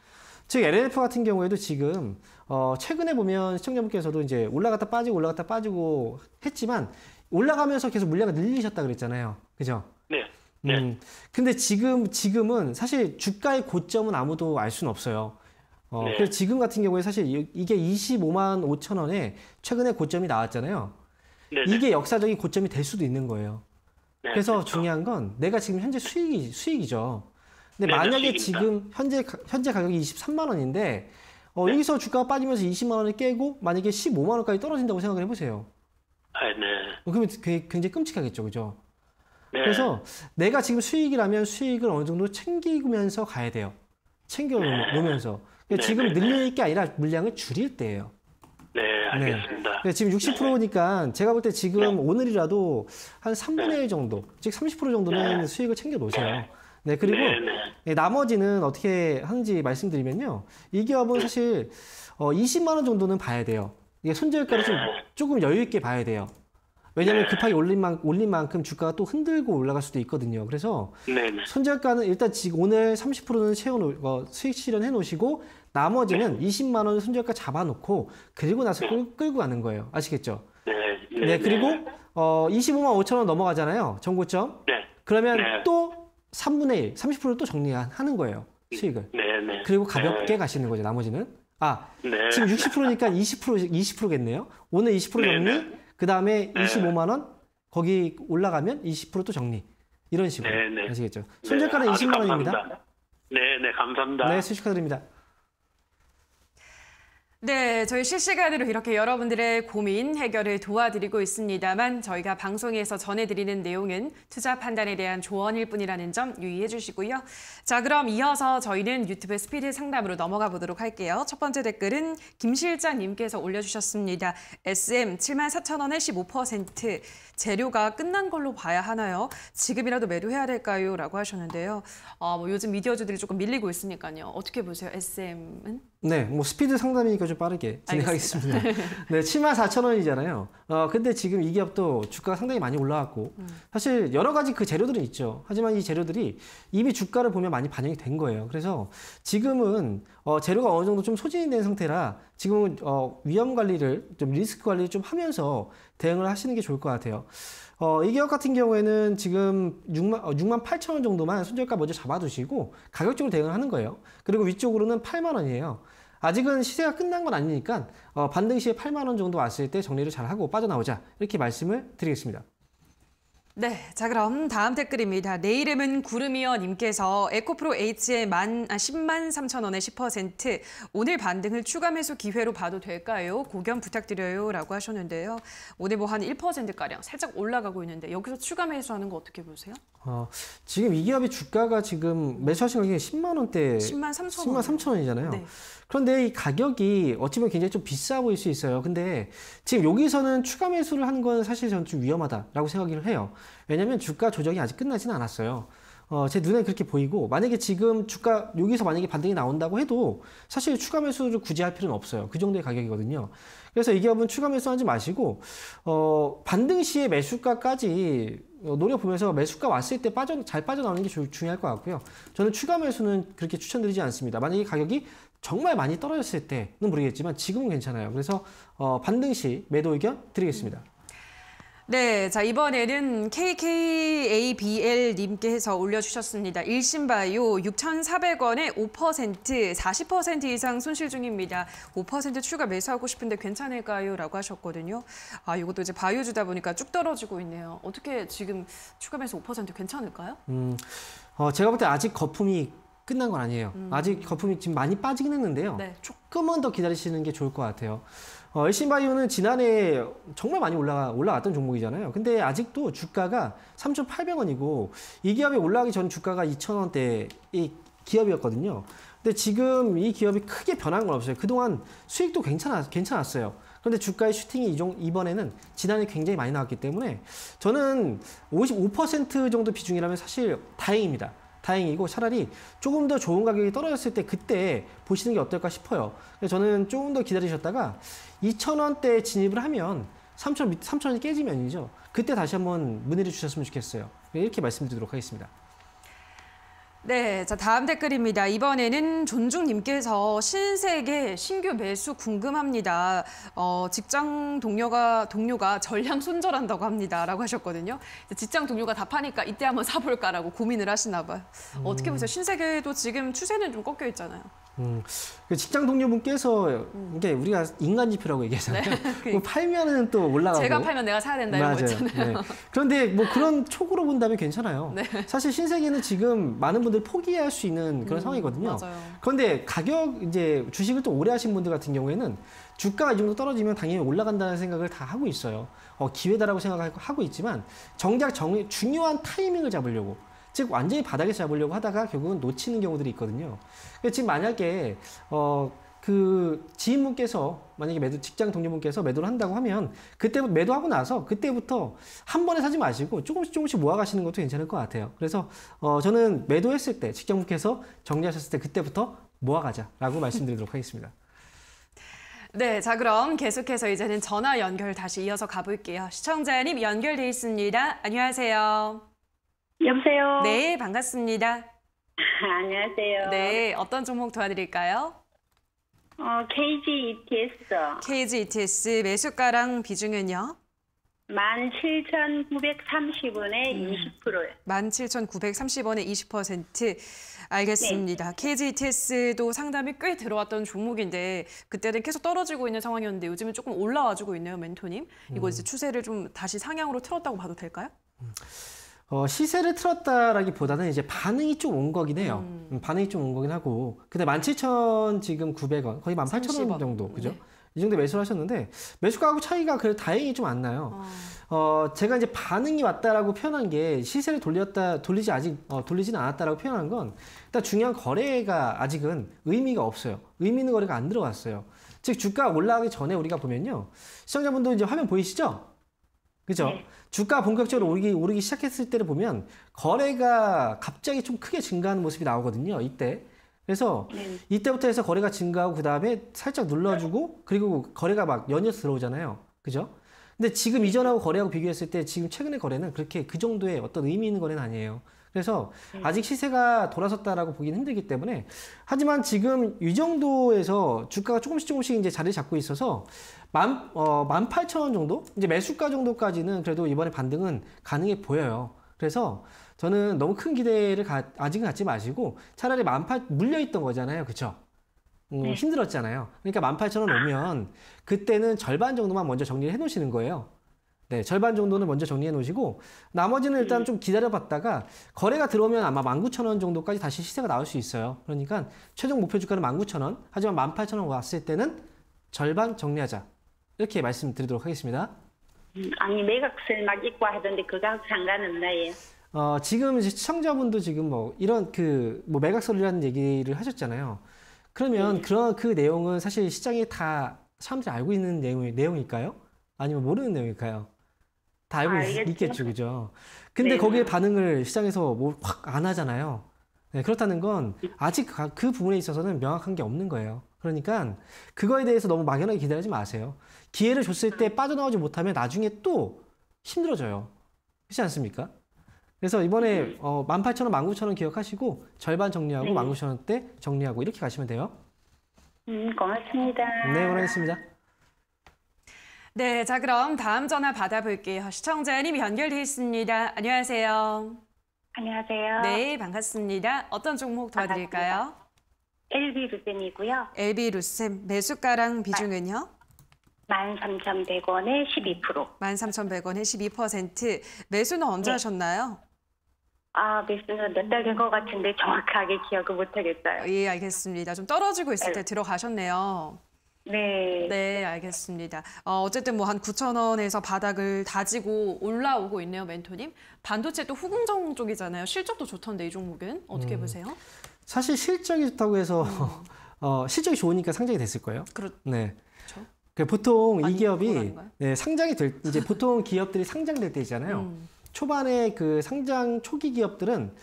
즉 LNF 같은 경우에도 지금 어, 최근에 보면 시청자분께서도 이제 올라갔다 빠지고 올라갔다 빠지고 했지만 올라가면서 계속 물량을 늘리셨다 그랬잖아요. 그죠? 네. 음, 네. 음, 근데 지금 지금은 사실 주가의 고점은 아무도 알 수는 없어요. 어, 네. 그래서 지금 같은 경우에 사실 이게 25만 5천 원에 최근에 고점이 나왔잖아요. 네, 네. 이게 역사적인 고점이 될 수도 있는 거예요. 네. 그래서 그렇죠. 중요한 건 내가 지금 현재 수익이 수익이죠. 근데 네, 네, 만약에 수익입니다. 지금 현재 현재 가격이 23만 원인데 어, 네. 여기서 주가가 빠지면서 20만 원을 깨고 만약에 15만 원까지 떨어진다고 생각을 해보세요. 아, 네. 어, 그러면 굉장히 끔찍하겠죠, 그죠? 네. 그래서 내가 지금 수익이라면 수익을 어느 정도 챙기면서 가야 돼요. 챙겨 네. 놓으면서. 그러니까 네. 그 지금 네, 네. 늘릴 게 아니라 물량을 줄일 때예요. 네, 알겠습니다. 그러니까 네. 지금 60%니까 제가 볼 때 지금 오늘이라도 한 3분의 1 정도, 즉 30% 정도는 수익을 챙겨 놓으세요. 네, 그리고 네, 네. 네, 나머지는 어떻게 하는지 말씀드리면요. 이 기업은 사실 어, 20만 원 정도는 봐야 돼요. 이게 손절가를 좀 네. 조금 여유 있게 봐야 돼요. 왜냐하면 급하게 올린, 만, 올린 만큼 주가가 또 흔들고 올라갈 수도 있거든요. 그래서 손절가는 일단 지금 오늘 30%는 채워놓, 어, 수익 실현해 놓으시고 나머지는 20만 원 손절가 잡아놓고 그리고 나서 끌, 고 가는 거예요. 아시겠죠? 네. 그리고 어, 25만 5천 원 넘어가잖아요. 전고점. 그러면 또 3분의 1, 30%를 또 정리하는 거예요. 네. 수익을. 네, 네. 그리고 가볍게 네. 가시는 거죠. 나머지는. 아, 네. 지금 60%니까 20% 20%겠네요. 오늘 20% 네, 정리. 그다음에 25만 원 거기 올라가면 20%또 정리. 이런 식으로. 아시겠죠? 손절가는 20만 원입니다. 네, 네, 감사합니다. 네, 수식하드립니다. 네, 저희 실시간으로 이렇게 여러분들의 고민 해결을 도와드리고 있습니다만 저희가 방송에서 전해드리는 내용은 투자 판단에 대한 조언일 뿐이라는 점 유의해 주시고요. 자, 그럼 이어서 저희는 유튜브 스피드 상담으로 넘어가 보도록 할게요. 첫 번째 댓글은 김 실장님께서 올려주셨습니다. SM 74,000원에 15% 재료가 끝난 걸로 봐야 하나요? 지금이라도 매도해야 될까요? 라고 하셨는데요. 어, 뭐 요즘 미디어주들이 조금 밀리고 있으니까요. 어떻게 보세요, SM은? 네, 뭐 스피드 상담이니까 좀 빠르게 진행하겠습니다. 네, 치마 4,000원이잖아요. 어, 근데 지금 이 기업도 주가가 상당히 많이 올라왔고 음. 사실 여러 가지 그 재료들은 있죠. 하지만 이 재료들이 이미 주가를 보면 많이 반영이 된 거예요. 그래서 지금은 어, 재료가 어느 정도 좀 소진이 된 상태라 지금은 어, 위험 관리를 좀 리스크 관리를 좀 하면서 대응을 하시는 게 좋을 것 같아요. 어, 이 기업 같은 경우에는 지금 6만, 어, 6만 8천 원 정도만 손절가 먼저 잡아두시고 가격적으로 대응을 하는 거예요. 그리고 위쪽으로는 8만 원이에요. 아직은 시세가 끝난 건 아니니까 어, 반등 시에 8만 원 정도 왔을 때 정리를 잘 하고 빠져나오자 이렇게 말씀을 드리겠습니다. 네, 자 그럼 다음 댓글입니다. 내 이름은 구름이여 님께서 에코프로 H의 만, 아, 10만 3천 원에 10% 오늘 반등을 추가 매수 기회로 봐도 될까요? 고견 부탁드려요 라고 하셨는데요. 오늘 뭐 한 1%가량 살짝 올라가고 있는데 여기서 추가 매수하는 거 어떻게 보세요? 어, 지금 이 기업의 주가가 지금 매수하신 가이 10만 원대 10만 3천, 10만 3천 원이잖아요. 네. 그런데 이 가격이 어찌 보면 굉장히 좀 비싸 보일 수 있어요. 근데 지금 여기서는 추가 매수를 하는 건 사실 저는 좀 위험하다라고 생각을 해요. 왜냐면 주가 조정이 아직 끝나지는 않았어요. 어, 제 눈에 그렇게 보이고 만약에 지금 주가 여기서 만약에 반등이 나온다고 해도 사실 추가 매수를 굳이 할 필요는 없어요. 그 정도의 가격이거든요. 그래서 이 기업은 추가 매수하지 마시고 어, 반등 시에 매수가까지 어, 노려보면서 매수가 왔을 때 빠져, 잘 빠져나오는 게 주, 중요할 것 같고요. 저는 추가 매수는 그렇게 추천드리지 않습니다. 만약에 가격이 정말 많이 떨어졌을 때는 모르겠지만 지금은 괜찮아요. 그래서 어, 반등 시 매도 의견 드리겠습니다. 네, 자 이번에는 KKABL님께서 올려주셨습니다. 일신바이오 6,400원에 5% 40% 이상 손실 중입니다. 5% 추가 매수하고 싶은데 괜찮을까요? 라고 하셨거든요. 아, 이것도 이제 바이오주다 보니까 쭉 떨어지고 있네요. 어떻게 지금 추가 매수 5% 괜찮을까요? 음, 어, 제가 볼 때 아직 거품이 끝난 건 아니에요. 음. 아직 거품이 지금 많이 빠지긴 했는데요. 네. 조금만 더 기다리시는 게 좋을 것 같아요. 어, 엘신바이오는 지난해 정말 많이 올라가, 올라갔던 종목이잖아요. 근데 아직도 주가가 3,800원이고 이 기업이 올라가기 전 주가가 2,000원대 의 기업이었거든요. 근데 지금 이 기업이 크게 변한 건 없어요. 그동안 수익도 괜찮았, 괜찮았어요. 그런데 주가의 슈팅이 이종, 이번에는 지난해 굉장히 많이 나왔기 때문에 저는 55% 정도 비중이라면 사실 다행입니다. 다행이고 차라리 조금 더 좋은 가격이 떨어졌을 때 그때 보시는 게 어떨까 싶어요. 그래서 저는 조금 더 기다리셨다가 2,000원대에 진입을 하면 3,000원이 깨지면이죠. 그때 다시 한번 문의를 주셨으면 좋겠어요. 네, 이렇게 말씀드리도록 하겠습니다. 네, 자 다음 댓글입니다. 이번에는 존중님께서 신세계 신규 매수 궁금합니다. 어, 직장 동료가 동료가 전량 손절한다고 합니다라고 하셨거든요. 직장 동료가 답하니까 이때 한번 사볼까라고 고민을 하시나 봐요. 어, 어떻게 음. 보세요? 신세계도 지금 추세는 좀 꺾여 있잖아요. 음, 그 직장 동료분께서 음. 이게 우리가 인간 지표라고 얘기하잖아요. 네, 그러니까. 팔면은 또 올라가고 제가 팔면 내가 사야 된다 이런 거잖아요 네. 그런데 뭐 그런 촉으로 본다면 괜찮아요. 네. 사실 신세계는 지금 많은 분들 포기할 수 있는 그런 음, 상황이거든요. 맞아요. 그런데 가격 이제 주식을 또 오래 하신 분들 같은 경우에는 주가가 이 정도 떨어지면 당연히 올라간다는 생각을 다 하고 있어요. 어, 기회다라고 생각하고 있지만 정작 정, 중요한 타이밍을 잡으려고 즉 완전히 바닥에서 잡으려고 하다가 결국은 놓치는 경우들이 있거든요. 그러니까 지금 만약에 어, 그 지인분께서 만약에 매도 직장 동료분께서 매도를 한다고 하면 그때부터 매도하고 나서 그때부터 한 번에 사지 마시고 조금씩 조금씩 모아 가시는 것도 괜찮을 것 같아요. 그래서 어 저는 매도했을 때 직장분께서 정리하셨을 때 그때부터 모아 가자라고 말씀드리도록 하겠습니다. 네, 자 그럼 계속해서 이제는 전화 연결 다시 이어서 가볼게요. 시청자님 연결돼 있습니다. 안녕하세요. 여보세요. 네, 반갑습니다. 아, 안녕하세요. 네, 어떤 종목 도와드릴까요? 어, KG ETS. KG ETS 매수가랑 비중은요? 17,930원에 음. 20%요. 17,930원에 20%. 알겠습니다. 네. KG ETS도 상담이 꽤 들어왔던 종목인데 그때는 계속 떨어지고 있는 상황이었는데 요즘은 조금 올라와주고 있네요, 멘토님. 이거 음. 이제 추세를 좀 다시 상향으로 틀었다고 봐도 될까요? 음. 어, 시세를 틀었다라기보다는 이제 반응이 좀 온 거긴 해요. 음. 음 반응이 좀 온 거긴 하고. 근데 17,000 지금 900원, 거의 18,000원 정도, 그죠? 네. 이 정도 매수를 하셨는데 매수가하고 차이가 그래도 다행히 좀 안 나요. 어. 어. 제가 이제 반응이 왔다라고 표현한 게 시세를 돌렸다 돌리지 아직 어, 돌리지는 않았다라고 표현한 건 일단 중요한 거래가 아직은 의미가 없어요. 의미 있는 거래가 안 들어왔어요. 즉 주가 올라가기 전에 우리가 보면요 시청자분도 이제 화면 보이시죠? 그죠? 네. 주가 본격적으로 오르기, 오르기 시작했을 때를 보면 거래가 갑자기 좀 크게 증가하는 모습이 나오거든요. 이때. 그래서 네. 이때부터 해서 거래가 증가하고 그 다음에 살짝 눌러주고 그리고 거래가 막 연이어서 들어오잖아요. 그죠? 근데 지금 이전하고 거래하고 비교했을 때 지금 최근의 거래는 그렇게 그 정도의 어떤 의미 있는 거래는 아니에요. 그래서 네. 아직 시세가 돌아섰다라고 보기는 힘들기 때문에 하지만 지금 이 정도에서 주가가 조금씩 조금씩 이제 자리 잡고 있어서 만, 어, 18,000원 정도? 이제 매수가 정도까지는 그래도 이번에 반등은 가능해 보여요. 그래서 저는 너무 큰 기대를 가, 아직은 갖지 마시고 차라리 18 물려있던 거잖아요. 그쵸? 음, 네. 힘들었잖아요. 그러니까 18,000원 오면 그때는 절반 정도만 먼저 정리를 해 놓으시는 거예요. 네, 절반 정도는 먼저 정리해 놓으시고 나머지는 네. 일단 좀 기다려 봤다가 거래가 들어오면 아마 19,000원 정도까지 다시 시세가 나올 수 있어요. 그러니까 최종 목표 주가는 19,000원. 하지만 18,000원 왔을 때는 절반 정리하자. 이렇게 말씀드리도록 하겠습니다. 음, 아니 매각을 막 입고 하던데 그거 상관없나요? 어, 지금 시청자분도 지금 뭐 이런 그 뭐 매각설이라는 얘기를 하셨잖아요. 그러면 네. 그런 그 내용은 사실 시장에 다 사람들이 알고 있는 내용 내용일까요? 아니면 모르는 내용일까요? 다 알고 아, 있, 겠죠 그죠? 근데 네. 거기에 반응을 시장에서 뭐확안 하잖아요. 네, 그렇다는 건 아직 그 부분에 있어서는 명확한 게 없는 거예요. 그러니까 그거에 대해서 너무 막연하게 기다리지 마세요. 기회를 줬을 때 빠져나오지 못하면 나중에 또 힘들어져요. 그렇지 않습니까? 그래서 이번에 음. 어, 18,000원, 19,000원 기억하시고 절반 정리하고 네. 19,000원 때 정리하고 이렇게 가시면 돼요. 음, 고맙습니다. 네, 고맙습니다. 네, 자 그럼 다음 전화 받아볼게요. 시청자님 연결돼 있습니다. 안녕하세요. 안녕하세요. 네, 반갑습니다. 어떤 종목 도와드릴까요? 엘비루셈이고요 LB 루센 매수가랑 비중은요? 13,100원에 12%. 13,100원에 12%. 매수는 언제 네. 하셨나요? 아, 매수는 몇 달된것 같은데 정확하게 기억을 못하겠어요. 예, 알겠습니다. 좀 떨어지고 있을 때 네. 들어가셨네요. 네. 네, 알겠습니다. 어, 어쨌든 뭐한 9천 원에서 바닥을 다지고 올라오고 있네요, 멘토님. 반도체 또 후공정 쪽이잖아요. 실적도 좋던데 이 종목은 어떻게 음. 보세요? 사실 실적이 좋다고 해서 음. 어, 실적이 좋으니까 상장이 됐을 거예요. 네. 그렇죠. 네. 그 보통 이 기업이 네, 상장이 될 이제 보통 기업들이 상장될 때잖아요 음. 초반에 그 상장 초기 기업들은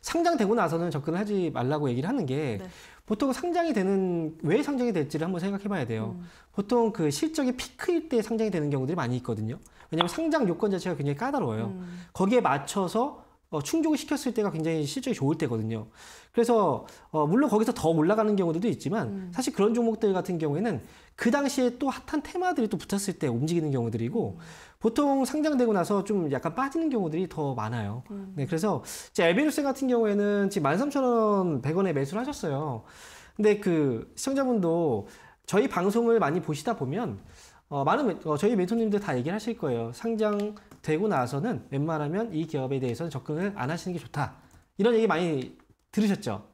상장되고 나서는 접근을 하지 말라고 얘기를 하는 게 네. 보통 상장이 되는 왜 상장이 될지를 한번 생각해봐야 돼요. 음. 보통 그 실적이 피크일 때 상장이 되는 경우들이 많이 있거든요. 왜냐하면 아. 상장 요건 자체가 굉장히 까다로워요. 음. 거기에 맞춰서 어, 충족을 시켰을 때가 굉장히 실적이 좋을 때거든요. 그래서 어, 물론 거기서 더 올라가는 경우들도 있지만 음. 사실 그런 종목들 같은 경우에는 그 당시에 또 핫한 테마들이 또 붙었을 때 움직이는 경우들이고 음. 보통 상장되고 나서 좀 약간 빠지는 경우들이 더 많아요. 음. 네, 그래서 이제 엘베루스 같은 경우에는 지금 13,000원 100원에 매수를 하셨어요. 근데 그 시청자분도 저희 방송을 많이 보시다 보면 어, 많은 어, 저희 멘토님들 다 얘기를 하실 거예요. 상장 되고 나서는 웬만하면 이 기업에 대해서는 접근을 안 하시는 게 좋다. 이런 얘기 많이 들으셨죠?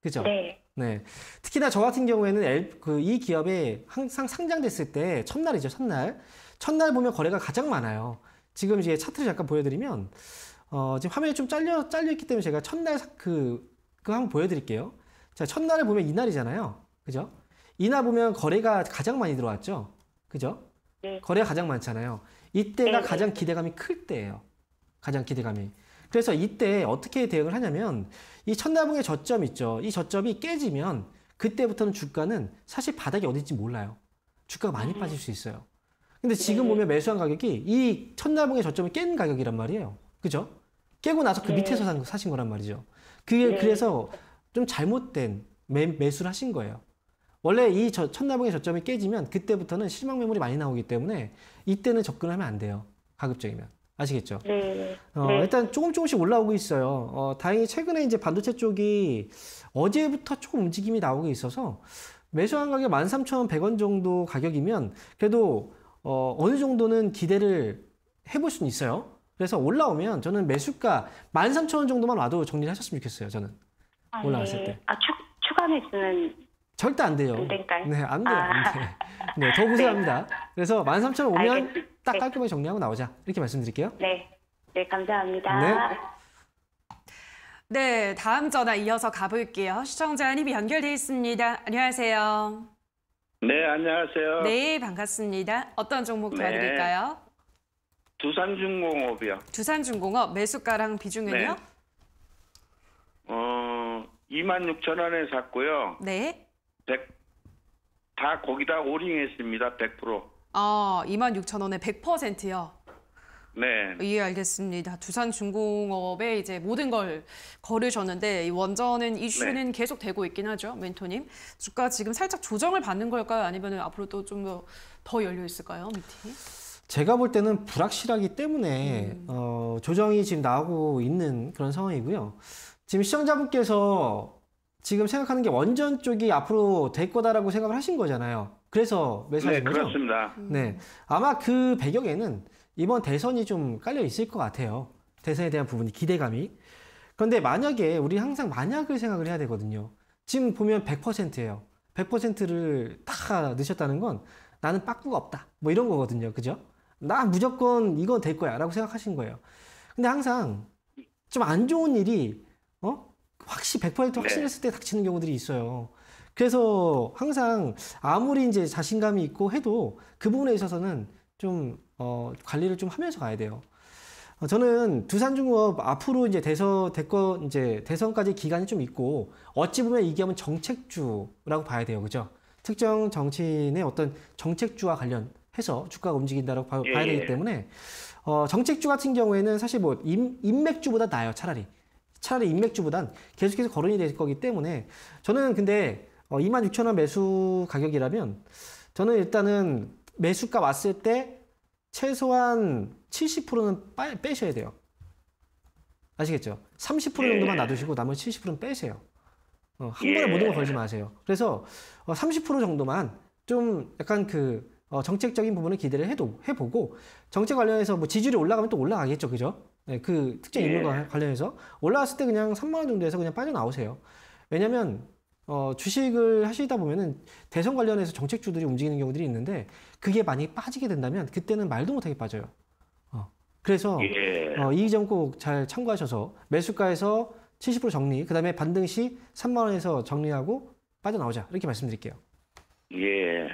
그죠? 네. 네. 특히나 저 같은 경우에는 그 이 기업에 항상 상장됐을 때 첫날이죠, 첫날. 첫날 보면 거래가 가장 많아요. 지금 이제 차트를 잠깐 보여드리면, 어, 지금 화면이 좀 잘려, 잘려있기 때문에 제가 첫날 그, 그 한번 보여드릴게요. 자, 첫날을 보면 이날이잖아요. 그죠? 이날 보면 거래가 가장 많이 들어왔죠? 그죠? 네. 거래가 가장 많잖아요. 이때가 네. 가장 기대감이 클 때예요. 가장 기대감이. 그래서 이때 어떻게 대응을 하냐면 이 첫나봉의 저점 있죠. 이 저점이 깨지면 그때부터는 주가는 사실 바닥이 어딘지 몰라요. 주가가 많이 음. 빠질 수 있어요. 근데 지금 네. 보면 매수한 가격이 이 첫나봉의 저점을 깬 가격이란 말이에요. 그죠? 깨고 나서 그 네. 밑에서 사신 거란 말이죠. 그게 네. 그래서 좀 잘못된 매, 매수를 하신 거예요. 원래 이첫날봉의 저점이 깨지면 그때부터는 실망 매물이 많이 나오기 때문에 이때는 접근하면 안 돼요. 가급적이면. 아시겠죠? 네. 어, 네. 일단 조금 조금씩 올라오고 있어요. 어, 다행히 최근에 이제 반도체 쪽이 어제부터 조금 움직임이 나오고 있어서 매수한 가격 13,100원 정도 가격이면 그래도 어, 어느 정도는 기대를 해볼 수는 있어요. 그래서 올라오면 저는 매수가 13,000원 정도만 와도 정리를 하셨으면 좋겠어요. 저는 아, 올라왔을 네. 때. 아, 추, 추가 매수는 절대 안 돼요. 안 될까요? 네, 안 돼요. 아. 네, 네 더 고생합니다. 네. 그래서 13,000원 오면 알겠습니다. 딱 네. 깔끔하게 정리하고 나오자. 이렇게 말씀드릴게요. 네. 네, 감사합니다. 네. 네, 다음 전화 이어서 가볼게요. 시청자님이 연결돼 있습니다. 안녕하세요. 네, 안녕하세요. 네, 반갑습니다. 어떤 종목 도와드릴까요? 네. 두산중공업이요. 두산중공업 매수가랑 비중은요? 네. 어, 26,000원에 샀고요. 네. 100, 다 거기다 오링했습니다. 100%. 아, 2만 6천 원에 100%요? 네. 예, 알겠습니다. 두산 중공업에 이제 모든 걸 걸으셨는데 원전은 이슈는 네. 계속 되고 있긴 하죠, 멘토님. 주가 지금 살짝 조정을 받는 걸까요? 아니면 앞으로 또좀더더 열려 있을까요, 미팅 제가 볼 때는 불확실하기 때문에 음. 어, 조정이 지금 나오고 있는 그런 상황이고요. 지금 시청자분께서 지금 생각하는 게 원전 쪽이 앞으로 될 거다라고 생각을 하신 거잖아요. 그래서 매수하신 네, 거죠? 그렇습니다. 네, 아마 그 배경에는 이번 대선이 좀 깔려 있을 것 같아요. 대선에 대한 부분이 기대감이. 그런데 만약에 우리 항상 만약을 생각을 해야 되거든요. 지금 보면 100%예요. 100%를 다 넣으셨다는 건 나는 빠꾸가 없다. 뭐 이런 거거든요. 그죠? 나 무조건 이건 될 거야. 라고 생각하신 거예요. 근데 항상 좀 안 좋은 일이, 어? 확실히 100% 확신했을 때 닥치는 경우들이 있어요. 그래서 항상 아무리 이제 자신감이 있고 해도 그 부분에 있어서는 좀 어, 관리를 좀 하면서 가야 돼요. 어, 저는 두산중공업 앞으로 이제 대선 대권 이제 대선까지 기간이 좀 있고 어찌 보면 이게 하면 정책주라고 봐야 돼요, 그죠? 특정 정치인의 어떤 정책주와 관련해서 주가가 움직인다라고 봐, 야 예, 되기 예. 때문에 어, 정책주 같은 경우에는 사실 뭐 인, 인맥주보다 나아요, 차라리. 차라리 인맥주보단 계속해서 거론이 될 거기 때문에 저는 근데 어, 26,000원 매수 가격이라면 저는 일단은 매수가 왔을 때 최소한 70%는 빠, 빼셔야 돼요. 아시겠죠? 30% 정도만 예. 놔두시고 나머지 70%는 빼세요. 어, 한 번에 예. 모든 걸 걸지 마세요. 그래서 어, 30% 정도만 좀 약간 그 어, 정책적인 부분을 기대를 해도 해보고 정책 관련해서 뭐 지지율이 올라가면 또 올라가겠죠, 그죠? 네, 그 특정 인물과 예. 관련해서 올라왔을 때 그냥 3만 원 정도에서 그냥 빠져나오세요. 왜냐면 어, 주식을 하시다 보면은 대선 관련해서 정책주들이 움직이는 경우들이 있는데 그게 많이 빠지게 된다면 그때는 말도 못하게 빠져요. 어, 그래서 예. 어, 이 점 꼭 잘 참고하셔서 매수가에서 70% 정리, 그 다음에 반등 시 3만 원에서 정리하고 빠져나오자 이렇게 말씀드릴게요. 예,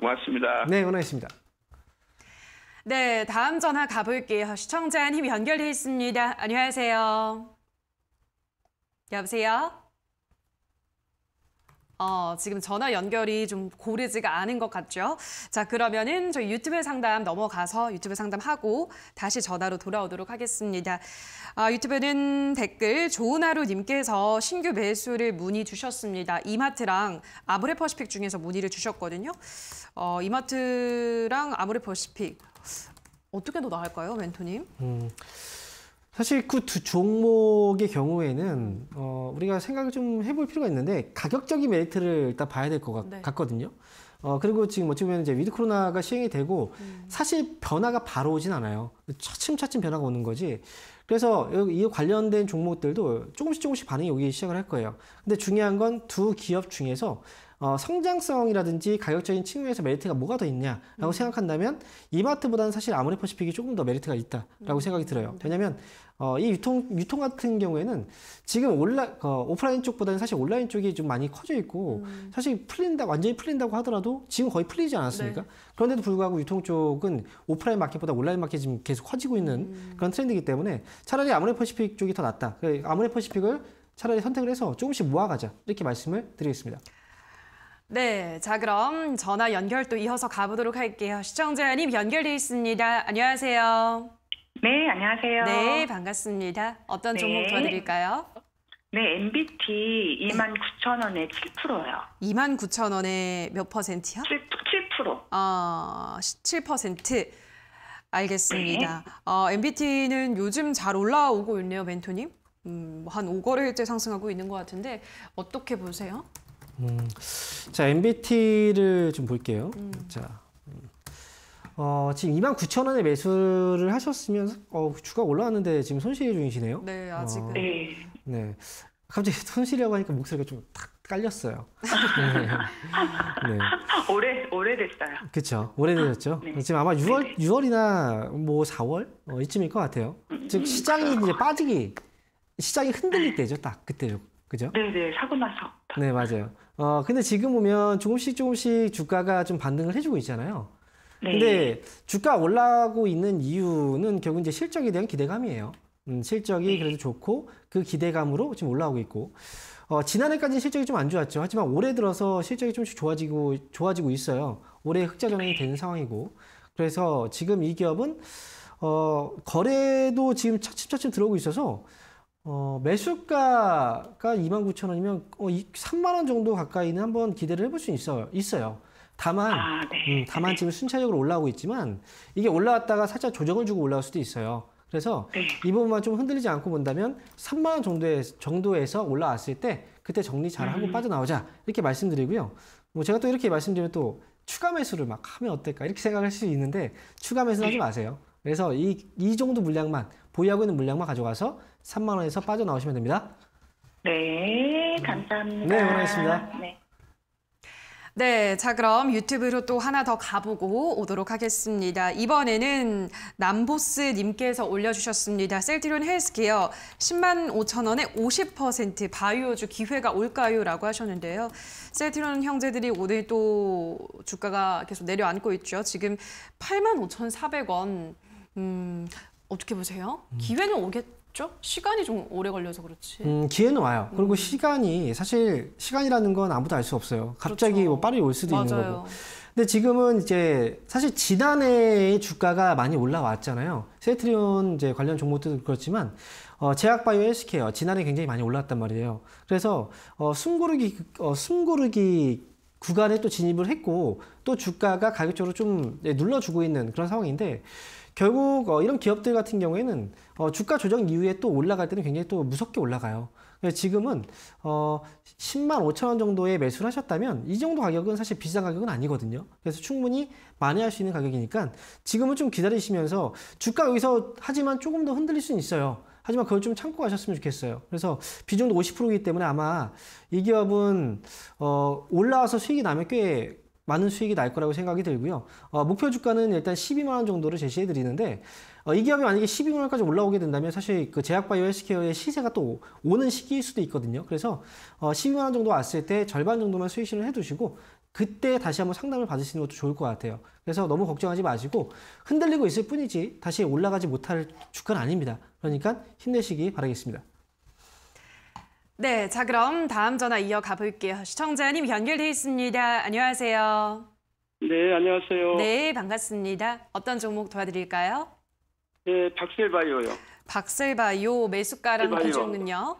고맙습니다. 네, 원하겠습니다. 네, 다음 전화 가볼게요. 시청자 한 힘이 연결돼 있습니다. 안녕하세요. 여보세요? 어, 지금 전화 연결이 좀 고르지가 않은 것 같죠? 자, 그러면은 저희 유튜브 상담 넘어가서 유튜브 상담하고 다시 전화로 돌아오도록 하겠습니다. 아, 유튜브는 댓글 좋은 하루님께서 신규 매수를 문의 주셨습니다. 이마트랑 아브레퍼시픽 중에서 문의를 주셨거든요. 어, 이마트랑 아브레퍼시픽 어떻게 더 나을까요, 멘토님? 음, 사실 그 두 종목의 경우에는 어, 우리가 생각을 좀 해볼 필요가 있는데 가격적인 메리트를 일단 봐야 될것 네. 같거든요. 어, 그리고 지금 어찌 면 이제 위드 코로나가 시행이 되고 음. 사실 변화가 바로 오진 않아요. 차츰차츰 변화가 오는 거지. 그래서 이 관련된 종목들도 조금씩 조금씩 반응이 오기 시작을 할 거예요. 근데 중요한 건 두 기업 중에서 어, 성장성이라든지 가격적인 측면에서 메리트가 뭐가 더 있냐라고 음. 생각한다면 이마트보다는 사실 아모레퍼시픽이 조금 더 메리트가 있다라고 음. 생각이 들어요. 왜냐하면 어, 이 유통 유통 같은 경우에는 지금 온라 어, 오프라인 쪽보다는 사실 온라인 쪽이 좀 많이 커져 있고 음. 사실 풀린다 완전히 풀린다고 하더라도 지금 거의 풀리지 않았습니까? 네. 그런데도 불구하고 유통 쪽은 오프라인 마켓보다 온라인 마켓이 지금 계속 커지고 있는 음. 그런 트렌드이기 때문에 차라리 아모레퍼시픽 쪽이 더 낫다. 그 아모레퍼시픽을 차라리 선택을 해서 조금씩 모아가자 이렇게 말씀을 드리겠습니다. 네, 자 그럼 전화 연결 또 이어서 가보도록 할게요. 시청자님 연결돼 있습니다. 안녕하세요. 네, 안녕하세요. 네, 반갑습니다. 어떤 네. 종목 도와드릴까요? 네, MBT 29,000원에 7%요. 29,000원에 몇 퍼센트요? 7, 7%. 어, 17%. 알겠습니다. 네. 어, MBT는 요즘 잘 올라오고 있네요, 멘토님. 음, 한 5거래일째 상승하고 있는 것 같은데 어떻게 보세요? 음, 자 MBT를 좀 볼게요. 음. 자, 음. 어, 지금 2만 9천 원에 매수를 하셨으면 어, 주가 올라왔는데 지금 손실 중이시네요. 네, 아직은. 어, 네. 갑자기 손실이라고 하니까 목소리가 좀 탁 깔렸어요. 음. 네. 네. 오래 오래됐어요. 그렇죠. 오래되셨죠. 네. 지금 아마 6월 네 6월이나 뭐 4월 어, 이쯤일 것 같아요. 즉 음. 시장이 이제 빠지기 시장이 흔들릴 때죠. 딱 그때죠. 그죠? 네네 네. 사고 나서. 네 맞아요. 어, 근데 지금 보면 조금씩 조금씩 주가가 좀 반등을 해주고 있잖아요. 네. 근데 주가 올라가고 있는 이유는 결국 이제 실적에 대한 기대감이에요. 음, 실적이 네. 그래도 좋고 그 기대감으로 지금 올라오고 있고 어, 지난해까지 실적이 좀 안 좋았죠. 하지만 올해 들어서 실적이 좀씩 좋아지고 좋아지고 있어요. 올해 흑자 전환이 네. 되는 상황이고 그래서 지금 이 기업은 어, 거래도 지금 차츰차츰 들어오고 있어서 어, 매수가가 29,000원이면 어, 3만 원 정도 가까이는 한번 기대를 해볼 수 있어, 있어요. 다만, 아, 네. 음, 다만 네. 지금 순차적으로 올라오고 있지만 이게 올라왔다가 살짝 조정을 주고 올라올 수도 있어요. 그래서 네. 이 부분만 좀 흔들리지 않고 본다면 3만 원 정도에, 정도에서 올라왔을 때 그때 정리 잘하고 음. 빠져나오자 이렇게 말씀드리고요. 뭐 제가 또 이렇게 말씀드리면 또 추가 매수를 막 하면 어떨까 이렇게 생각할 수 있는데 추가 매수 하지 마세요. 그래서 이, 이 정도 물량만 보유하고 있는 물량만 가져가서 3만 원에서 빠져나오시면 됩니다. 네, 감사합니다. 네, 원하습니다 네. 네. 자 그럼 유튜브로 또 하나 더 가보고 오도록 하겠습니다. 이번에는 남보스 님께서 올려주셨습니다. 셀트리 헬스케어 10만 5천 원에 50% 바이오주 기회가 올까요? 라고 하셨는데요. 셀트리 형제들이 오늘 또 주가가 계속 내려앉고 있죠. 지금 8만 5천 4백 원. 음, 어떻게 보세요? 음. 기회는 오겠 있죠? 시간이 좀 오래 걸려서 그렇지. 음, 기회는 와요. 그리고 음. 시간이 사실 시간이라는 건 아무도 알 수 없어요. 갑자기 그렇죠. 뭐 빠르게 올 수도 맞아요. 있는 거고. 근데 지금은 이제 사실 지난해의 주가가 많이 올라왔잖아요. 세트리온 이제 관련 종목도 그렇지만 어, 제약바이오 헬스케어 지난해 굉장히 많이 올랐단 말이에요. 그래서 어, 숨고르기 어, 숨고르기 구간에 또 진입을 했고 또 주가가 가격적으로 좀 눌러주고 있는 그런 상황인데 결국 어, 이런 기업들 같은 경우에는 어, 주가 조정 이후에 또 올라갈 때는 굉장히 또 무섭게 올라가요. 지금은 어 10만 5천 원 정도에 매수를 하셨다면 이 정도 가격은 사실 비싼 가격은 아니거든요. 그래서 충분히 만회할 수 있는 가격이니까 지금은 좀 기다리시면서 주가 여기서 하지만 조금 더 흔들릴 수는 있어요. 하지만 그걸 좀 참고 가셨으면 좋겠어요. 그래서 비중도 50%이기 때문에 아마 이 기업은 어 올라와서 수익이 나면 꽤 많은 수익이 날 거라고 생각이 들고요. 어, 목표 주가는 일단 12만 원 정도를 제시해 드리는데 어, 이 기업이 만약에 12만 원까지 올라오게 된다면 사실 그 제약바이오 헬스케어의 시세가 또 오는 시기일 수도 있거든요. 그래서 어, 12만 원 정도 왔을 때 절반 정도만 수익 실현해 두시고 그때 다시 한번 상담을 받으시는 것도 좋을 것 같아요. 그래서 너무 걱정하지 마시고 흔들리고 있을 뿐이지 다시 올라가지 못할 주가는 아닙니다. 그러니까 힘내시기 바라겠습니다. 네, 자 그럼 다음 전화 이어가 볼게요. 시청자님 연결돼 있습니다. 안녕하세요. 네, 안녕하세요. 네, 반갑습니다. 어떤 종목 도와드릴까요? 네, 박셀바이오요. 박셀바이오 매수가랑 비중은요?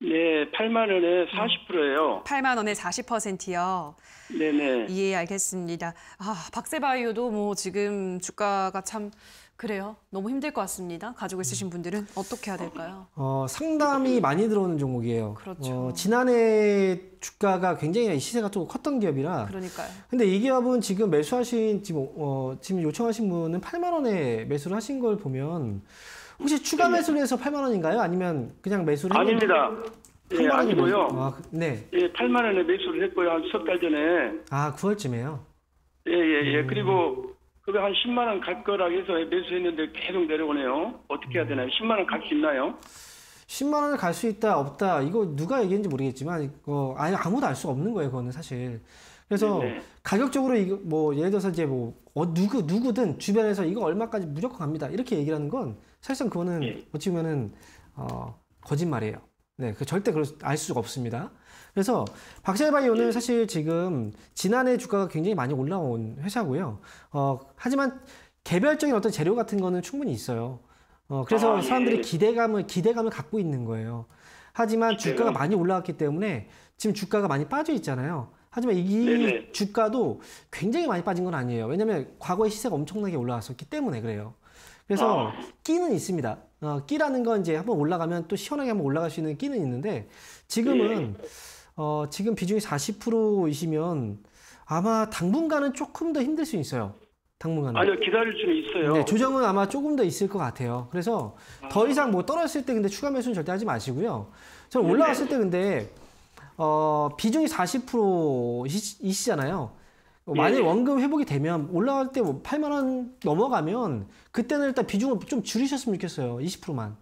네, 8만 원에 40%예요. 음. 8만 원에 40%요. 네네. 이해 예, 알겠습니다. 아, 박셀바이오도 뭐 지금 주가가 참 그래요? 너무 힘들 것 같습니다. 가지 있으신 분들은 어떻게 해야 될까요? 어, 상담이 많이 들어오는 종목이에요. 그렇죠. 어, 지난해 주가가 굉장히 시세가 좀 컸던 기업이라. 그러니까요. 근데 이 기업은 지금 매수하신 지금 어, 지금 요청하신 분은 8만 원에 매수를 하신 걸 보면 혹시 추가 네. 매수를 해서 8만 원인가요? 아니면 그냥 매수를 아닙니다. 예, 아니고요. 아, 그, 네. 예, 8만 원에 매수를 했고요. 한수달 전에. 아, 9월쯤에요. 예, 예, 예. 음... 그리고 그게 한 10만 원 갈거라 해서 매수했는데 계속 내려오네요. 어떻게 해야 되나요? 10만 원 갈 수 있나요? 10만 원을 갈 수 있다 없다 이거 누가 얘기했는지 모르겠지만 이거 아니 아무도 알 수가 없는 거예요 그거는 사실 그래서 네네. 네. 가격적으로 이거 뭐 예를 들어서 이제 뭐 어, 누구 누구든 주변에서 이거 얼마까지 무조건 갑니다 이렇게 얘기하는 건 사실상 그거는 예. 어찌 보면은 어 거짓말이에요 네그 절대 그럴 알 수가 없습니다 그래서 박셀바이오는 네. 사실 지금 지난해 주가가 굉장히 많이 올라온 회사고요. 어, 하지만 개별적인 어떤 재료 같은 거는 충분히 있어요. 어, 그래서 아, 예, 사람들이 예. 기대감을 기대감을 갖고 있는 거예요. 하지만 기대감. 주가가 많이 올라왔기 때문에 지금 주가가 많이 빠져 있잖아요. 하지만 이 네네. 주가도 굉장히 많이 빠진 건 아니에요. 왜냐하면 과거에 시세가 엄청나게 올라왔었기 때문에 그래요. 그래서 아. 끼는 있습니다. 어, 끼라는 건 이제 한번 올라가면 또 시원하게 한번 올라갈 수 있는 끼는 있는데 지금은 예. 어, 지금 비중이 40%이시면 아마 당분간은 조금 더 힘들 수 있어요. 당분간은. 아니요, 기다릴 수는 있어요. 네, 조정은 아마 조금 더 있을 것 같아요. 그래서 아... 더 이상 뭐 떨어졌을 때 근데 추가 매수는 절대 하지 마시고요. 저는 네, 네. 올라왔을 때 근데 어, 비중이 40%이시잖아요. 만약 예. 원금 회복이 되면 올라갈 때뭐 8만 원 넘어가면 그때는 일단 비중을 좀 줄이셨으면 좋겠어요. 20%만.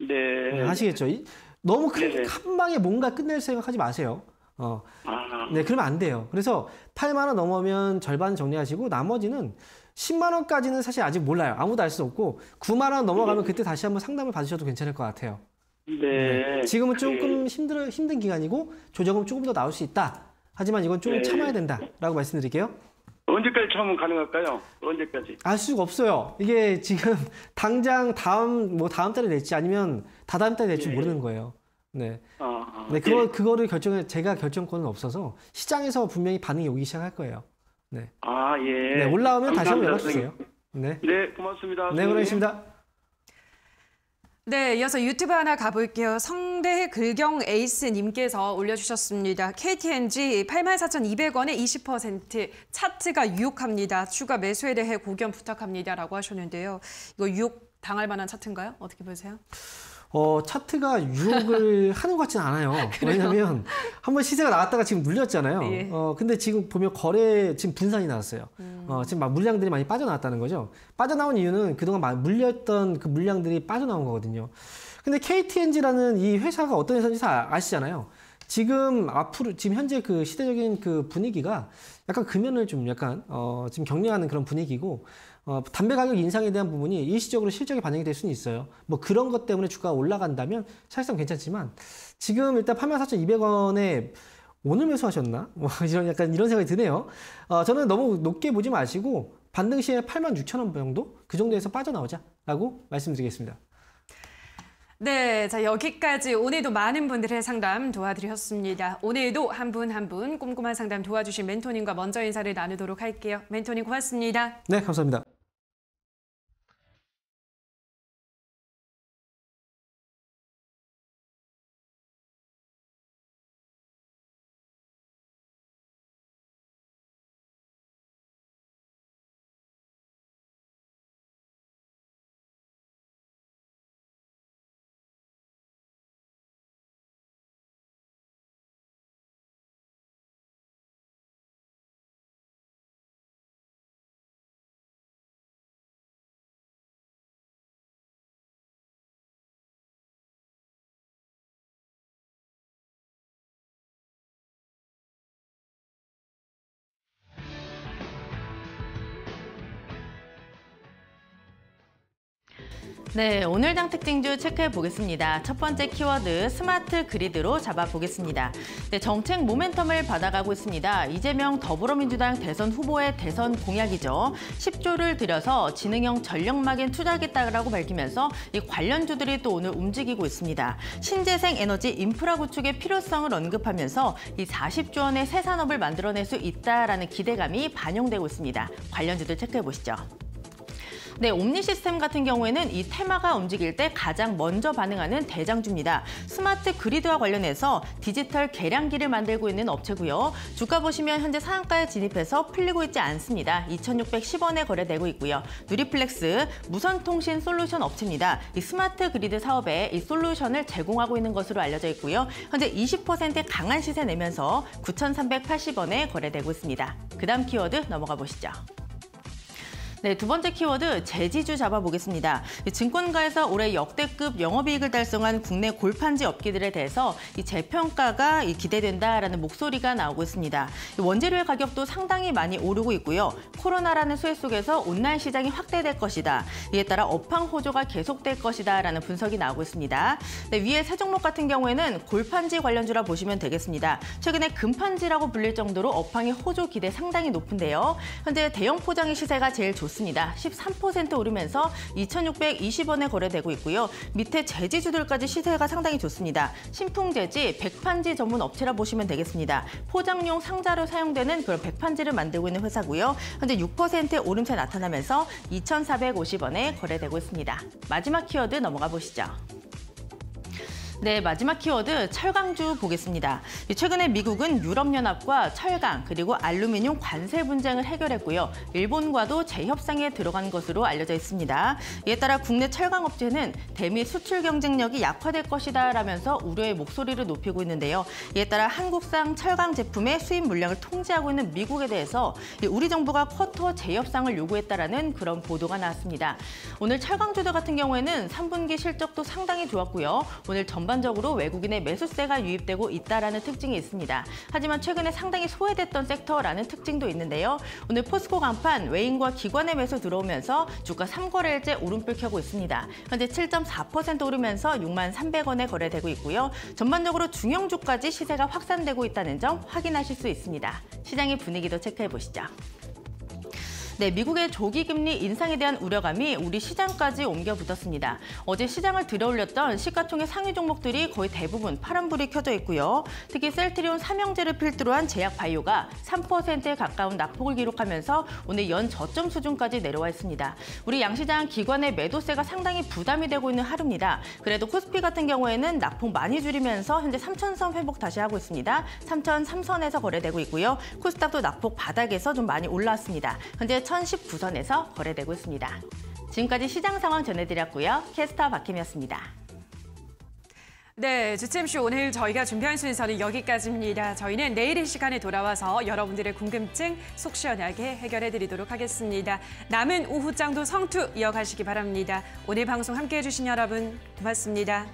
네. 아시겠죠? 네, 너무 큰, 한 방에 뭔가 끝낼 생각하지 마세요. 어. 아. 네, 그러면 안 돼요. 그래서 8만 원 넘으면 절반 정리하시고 나머지는 10만 원까지는 사실 아직 몰라요. 아무도 알 수 없고 9만 원 넘어가면 그때 다시 한번 상담을 받으셔도 괜찮을 것 같아요. 네. 네. 지금은 그 조금 힘들 힘든 기간이고 조정은 조금 더 나올 수 있다. 하지만 이건 조금 네. 참아야 된다라고 말씀드릴게요. 언제까지 처분 가능할까요? 언제까지? 알 수가 없어요. 이게 지금 당장 다음 뭐 다음 달에 낼지 아니면 다다음 달에 낼지 예, 모르는 거예요. 네. 아, 아, 네, 그거 예. 그거를 결정해 제가 결정권은 없어서 시장에서 분명히 반응이 오기 시작할 거예요. 네. 아 예. 네, 올라오면 감사합니다. 다시 한번 연락 주세요. 네. 네, 고맙습니다. 네, 고맙습니다. 네, 이어서 유튜브 하나 가볼게요. 성대 글경 에이스님께서 올려주셨습니다. KTNG 84,200원에 20% 차트가 유혹합니다. 추가 매수에 대해 고견 부탁합니다라고 하셨는데요. 이거 유혹 당할 만한 차트인가요? 어떻게 보세요? 어, 차트가 유혹을 하는 것 같진 않아요. 왜냐면 한번 시세가 나갔다가 지금 물렸잖아요. 예. 어, 근데 지금 보면 거래 지금 분산이 나왔어요. 음. 어, 지금 막 물량들이 많이 빠져나왔다는 거죠. 빠져나온 이유는 그동안 막 물렸던 그 물량들이 빠져나온 거거든요. 근데 KTNG라는 이 회사가 어떤 회사인지 다 아시잖아요. 지금 앞으로 지금 현재 그 시대적인 그 분위기가 약간 금연을 좀 약간 어 지금 격려하는 그런 분위기고 어, 담배 가격 인상에 대한 부분이 일시적으로 실적에 반영이 될 수는 있어요. 뭐 그런 것 때문에 주가가 올라간다면 사실상 괜찮지만 지금 일단 84,200원에 오늘 매수하셨나? 뭐 이런 약간 이런 생각이 드네요. 어, 저는 너무 높게 보지 마시고 반등 시에 86,000원 정도 그 정도에서 빠져나오자라고 말씀드리겠습니다. 네, 자 여기까지 오늘도 많은 분들의 상담 도와드렸습니다. 오늘도 한분 한분 한 분 꼼꼼한 상담 도와주신 멘토님과 먼저 인사를 나누도록 할게요. 멘토님 고맙습니다. 네, 감사합니다. 네, 오늘 당 특징주 체크해 보겠습니다. 첫 번째 키워드 스마트 그리드로 잡아 보겠습니다. 네, 정책 모멘텀을 받아가고 있습니다. 이재명 더불어민주당 대선 후보의 대선 공약이죠. 10조를 들여서 지능형 전력막인 투자하겠다라고 밝히면서 이 관련주들이 또 오늘 움직이고 있습니다. 신재생 에너지 인프라 구축의 필요성을 언급하면서 이 40조 원의 새 산업을 만들어낼 수 있다라는 기대감이 반영되고 있습니다. 관련주들 체크해 보시죠. 네, 옴니 시스템 같은 경우에는 이 테마가 움직일 때 가장 먼저 반응하는 대장주입니다. 스마트 그리드와 관련해서 디지털 계량기를 만들고 있는 업체고요. 주가 보시면 현재 상한가에 진입해서 풀리고 있지 않습니다. 2,610원에 거래되고 있고요. 누리플렉스 무선통신 솔루션 업체입니다. 이 스마트 그리드 사업에 이 솔루션을 제공하고 있는 것으로 알려져 있고요. 현재 20% 강한 시세 내면서 9,380원에 거래되고 있습니다. 그다음 키워드 넘어가 보시죠. 네, 두 번째 키워드 재지주 잡아보겠습니다. 증권가에서 올해 역대급 영업이익을 달성한 국내 골판지 업계들에 대해서 이 재평가가 기대된다라는 목소리가 나오고 있습니다. 원재료의 가격도 상당히 많이 오르고 있고요. 코로나라는 수혜 속에서 온라인 시장이 확대될 것이다. 이에 따라 업황 호조가 계속될 것이다라는 분석이 나오고 있습니다. 네, 위에 세 종목 같은 경우에는 골판지 관련주라 보시면 되겠습니다. 최근에 금판지라고 불릴 정도로 업황의 호조 기대 상당히 높은데요. 현재 대형 포장의 시세가 제일 좋습니다. 좋습니다. 13% 오르면서 2,620원에 거래되고 있고요. 밑에 제지주들까지 시세가 상당히 좋습니다. 신풍제지 백판지 전문 업체라 보시면 되겠습니다. 포장용 상자로 사용되는 그런 백판지를 만들고 있는 회사고요. 현재 6%의 오름세 나타나면서 2,450원에 거래되고 있습니다. 마지막 키워드 넘어가 보시죠. 네, 마지막 키워드 철강주 보겠습니다. 최근에 미국은 유럽연합과 철강 그리고 알루미늄 관세 분쟁을 해결했고요. 일본과도 재협상에 들어간 것으로 알려져 있습니다. 이에 따라 국내 철강업체는 대미 수출 경쟁력이 약화될 것이다 라면서 우려의 목소리를 높이고 있는데요. 이에 따라 한국산 철강 제품의 수입 물량을 통제하고 있는 미국에 대해서 우리 정부가 쿼터 재협상을 요구했다라는 그런 보도가 나왔습니다. 오늘 철강주들 같은 경우에는 3분기 실적도 상당히 좋았고요. 오늘 전반 전반적으로 외국인의 매수세가 유입되고 있다는 특징이 있습니다. 하지만 최근에 상당히 소외됐던 섹터라는 특징도 있는데요. 오늘 포스코 간판 외인과 기관의 매수 들어오면서 주가 3거래일째 오름불 켜고 있습니다. 현재 7.4% 오르면서 6만 300원에 거래되고 있고요. 전반적으로 중형주까지 시세가 확산되고 있다는 점 확인하실 수 있습니다. 시장의 분위기도 체크해 보시죠. 네, 미국의 조기 금리 인상에 대한 우려감이 우리 시장까지 옮겨 붙었습니다. 어제 시장을 들어올렸던 시가총액 상위 종목들이 거의 대부분 파란불이 켜져 있고요. 특히 셀트리온 삼형제를 필두로 한 제약바이오가 3%에 가까운 낙폭을 기록하면서 오늘 연 저점 수준까지 내려와 있습니다. 우리 양시장 기관의 매도세가 상당히 부담이 되고 있는 하루입니다. 그래도 코스피 같은 경우에는 낙폭 많이 줄이면서 현재 3천선 회복 다시 하고 있습니다. 3천3선에서 거래되고 있고요. 코스닥도 낙폭 바닥에서 좀 많이 올라왔습니다. 현재 1019선에서 거래되고 있습니다. 지금까지 시장 상황 전해드렸고요. 캐스터 박혜미였습니다. 네, 주챔쇼 오늘 저희가 준비한 순서는 여기까지입니다. 저희는 내일 이 시간에 돌아와서 여러분들의 궁금증 속 시원하게 해결해드리도록 하겠습니다. 남은 오후장도 성투 이어가시기 바랍니다. 오늘 방송 함께해주신 여러분 고맙습니다.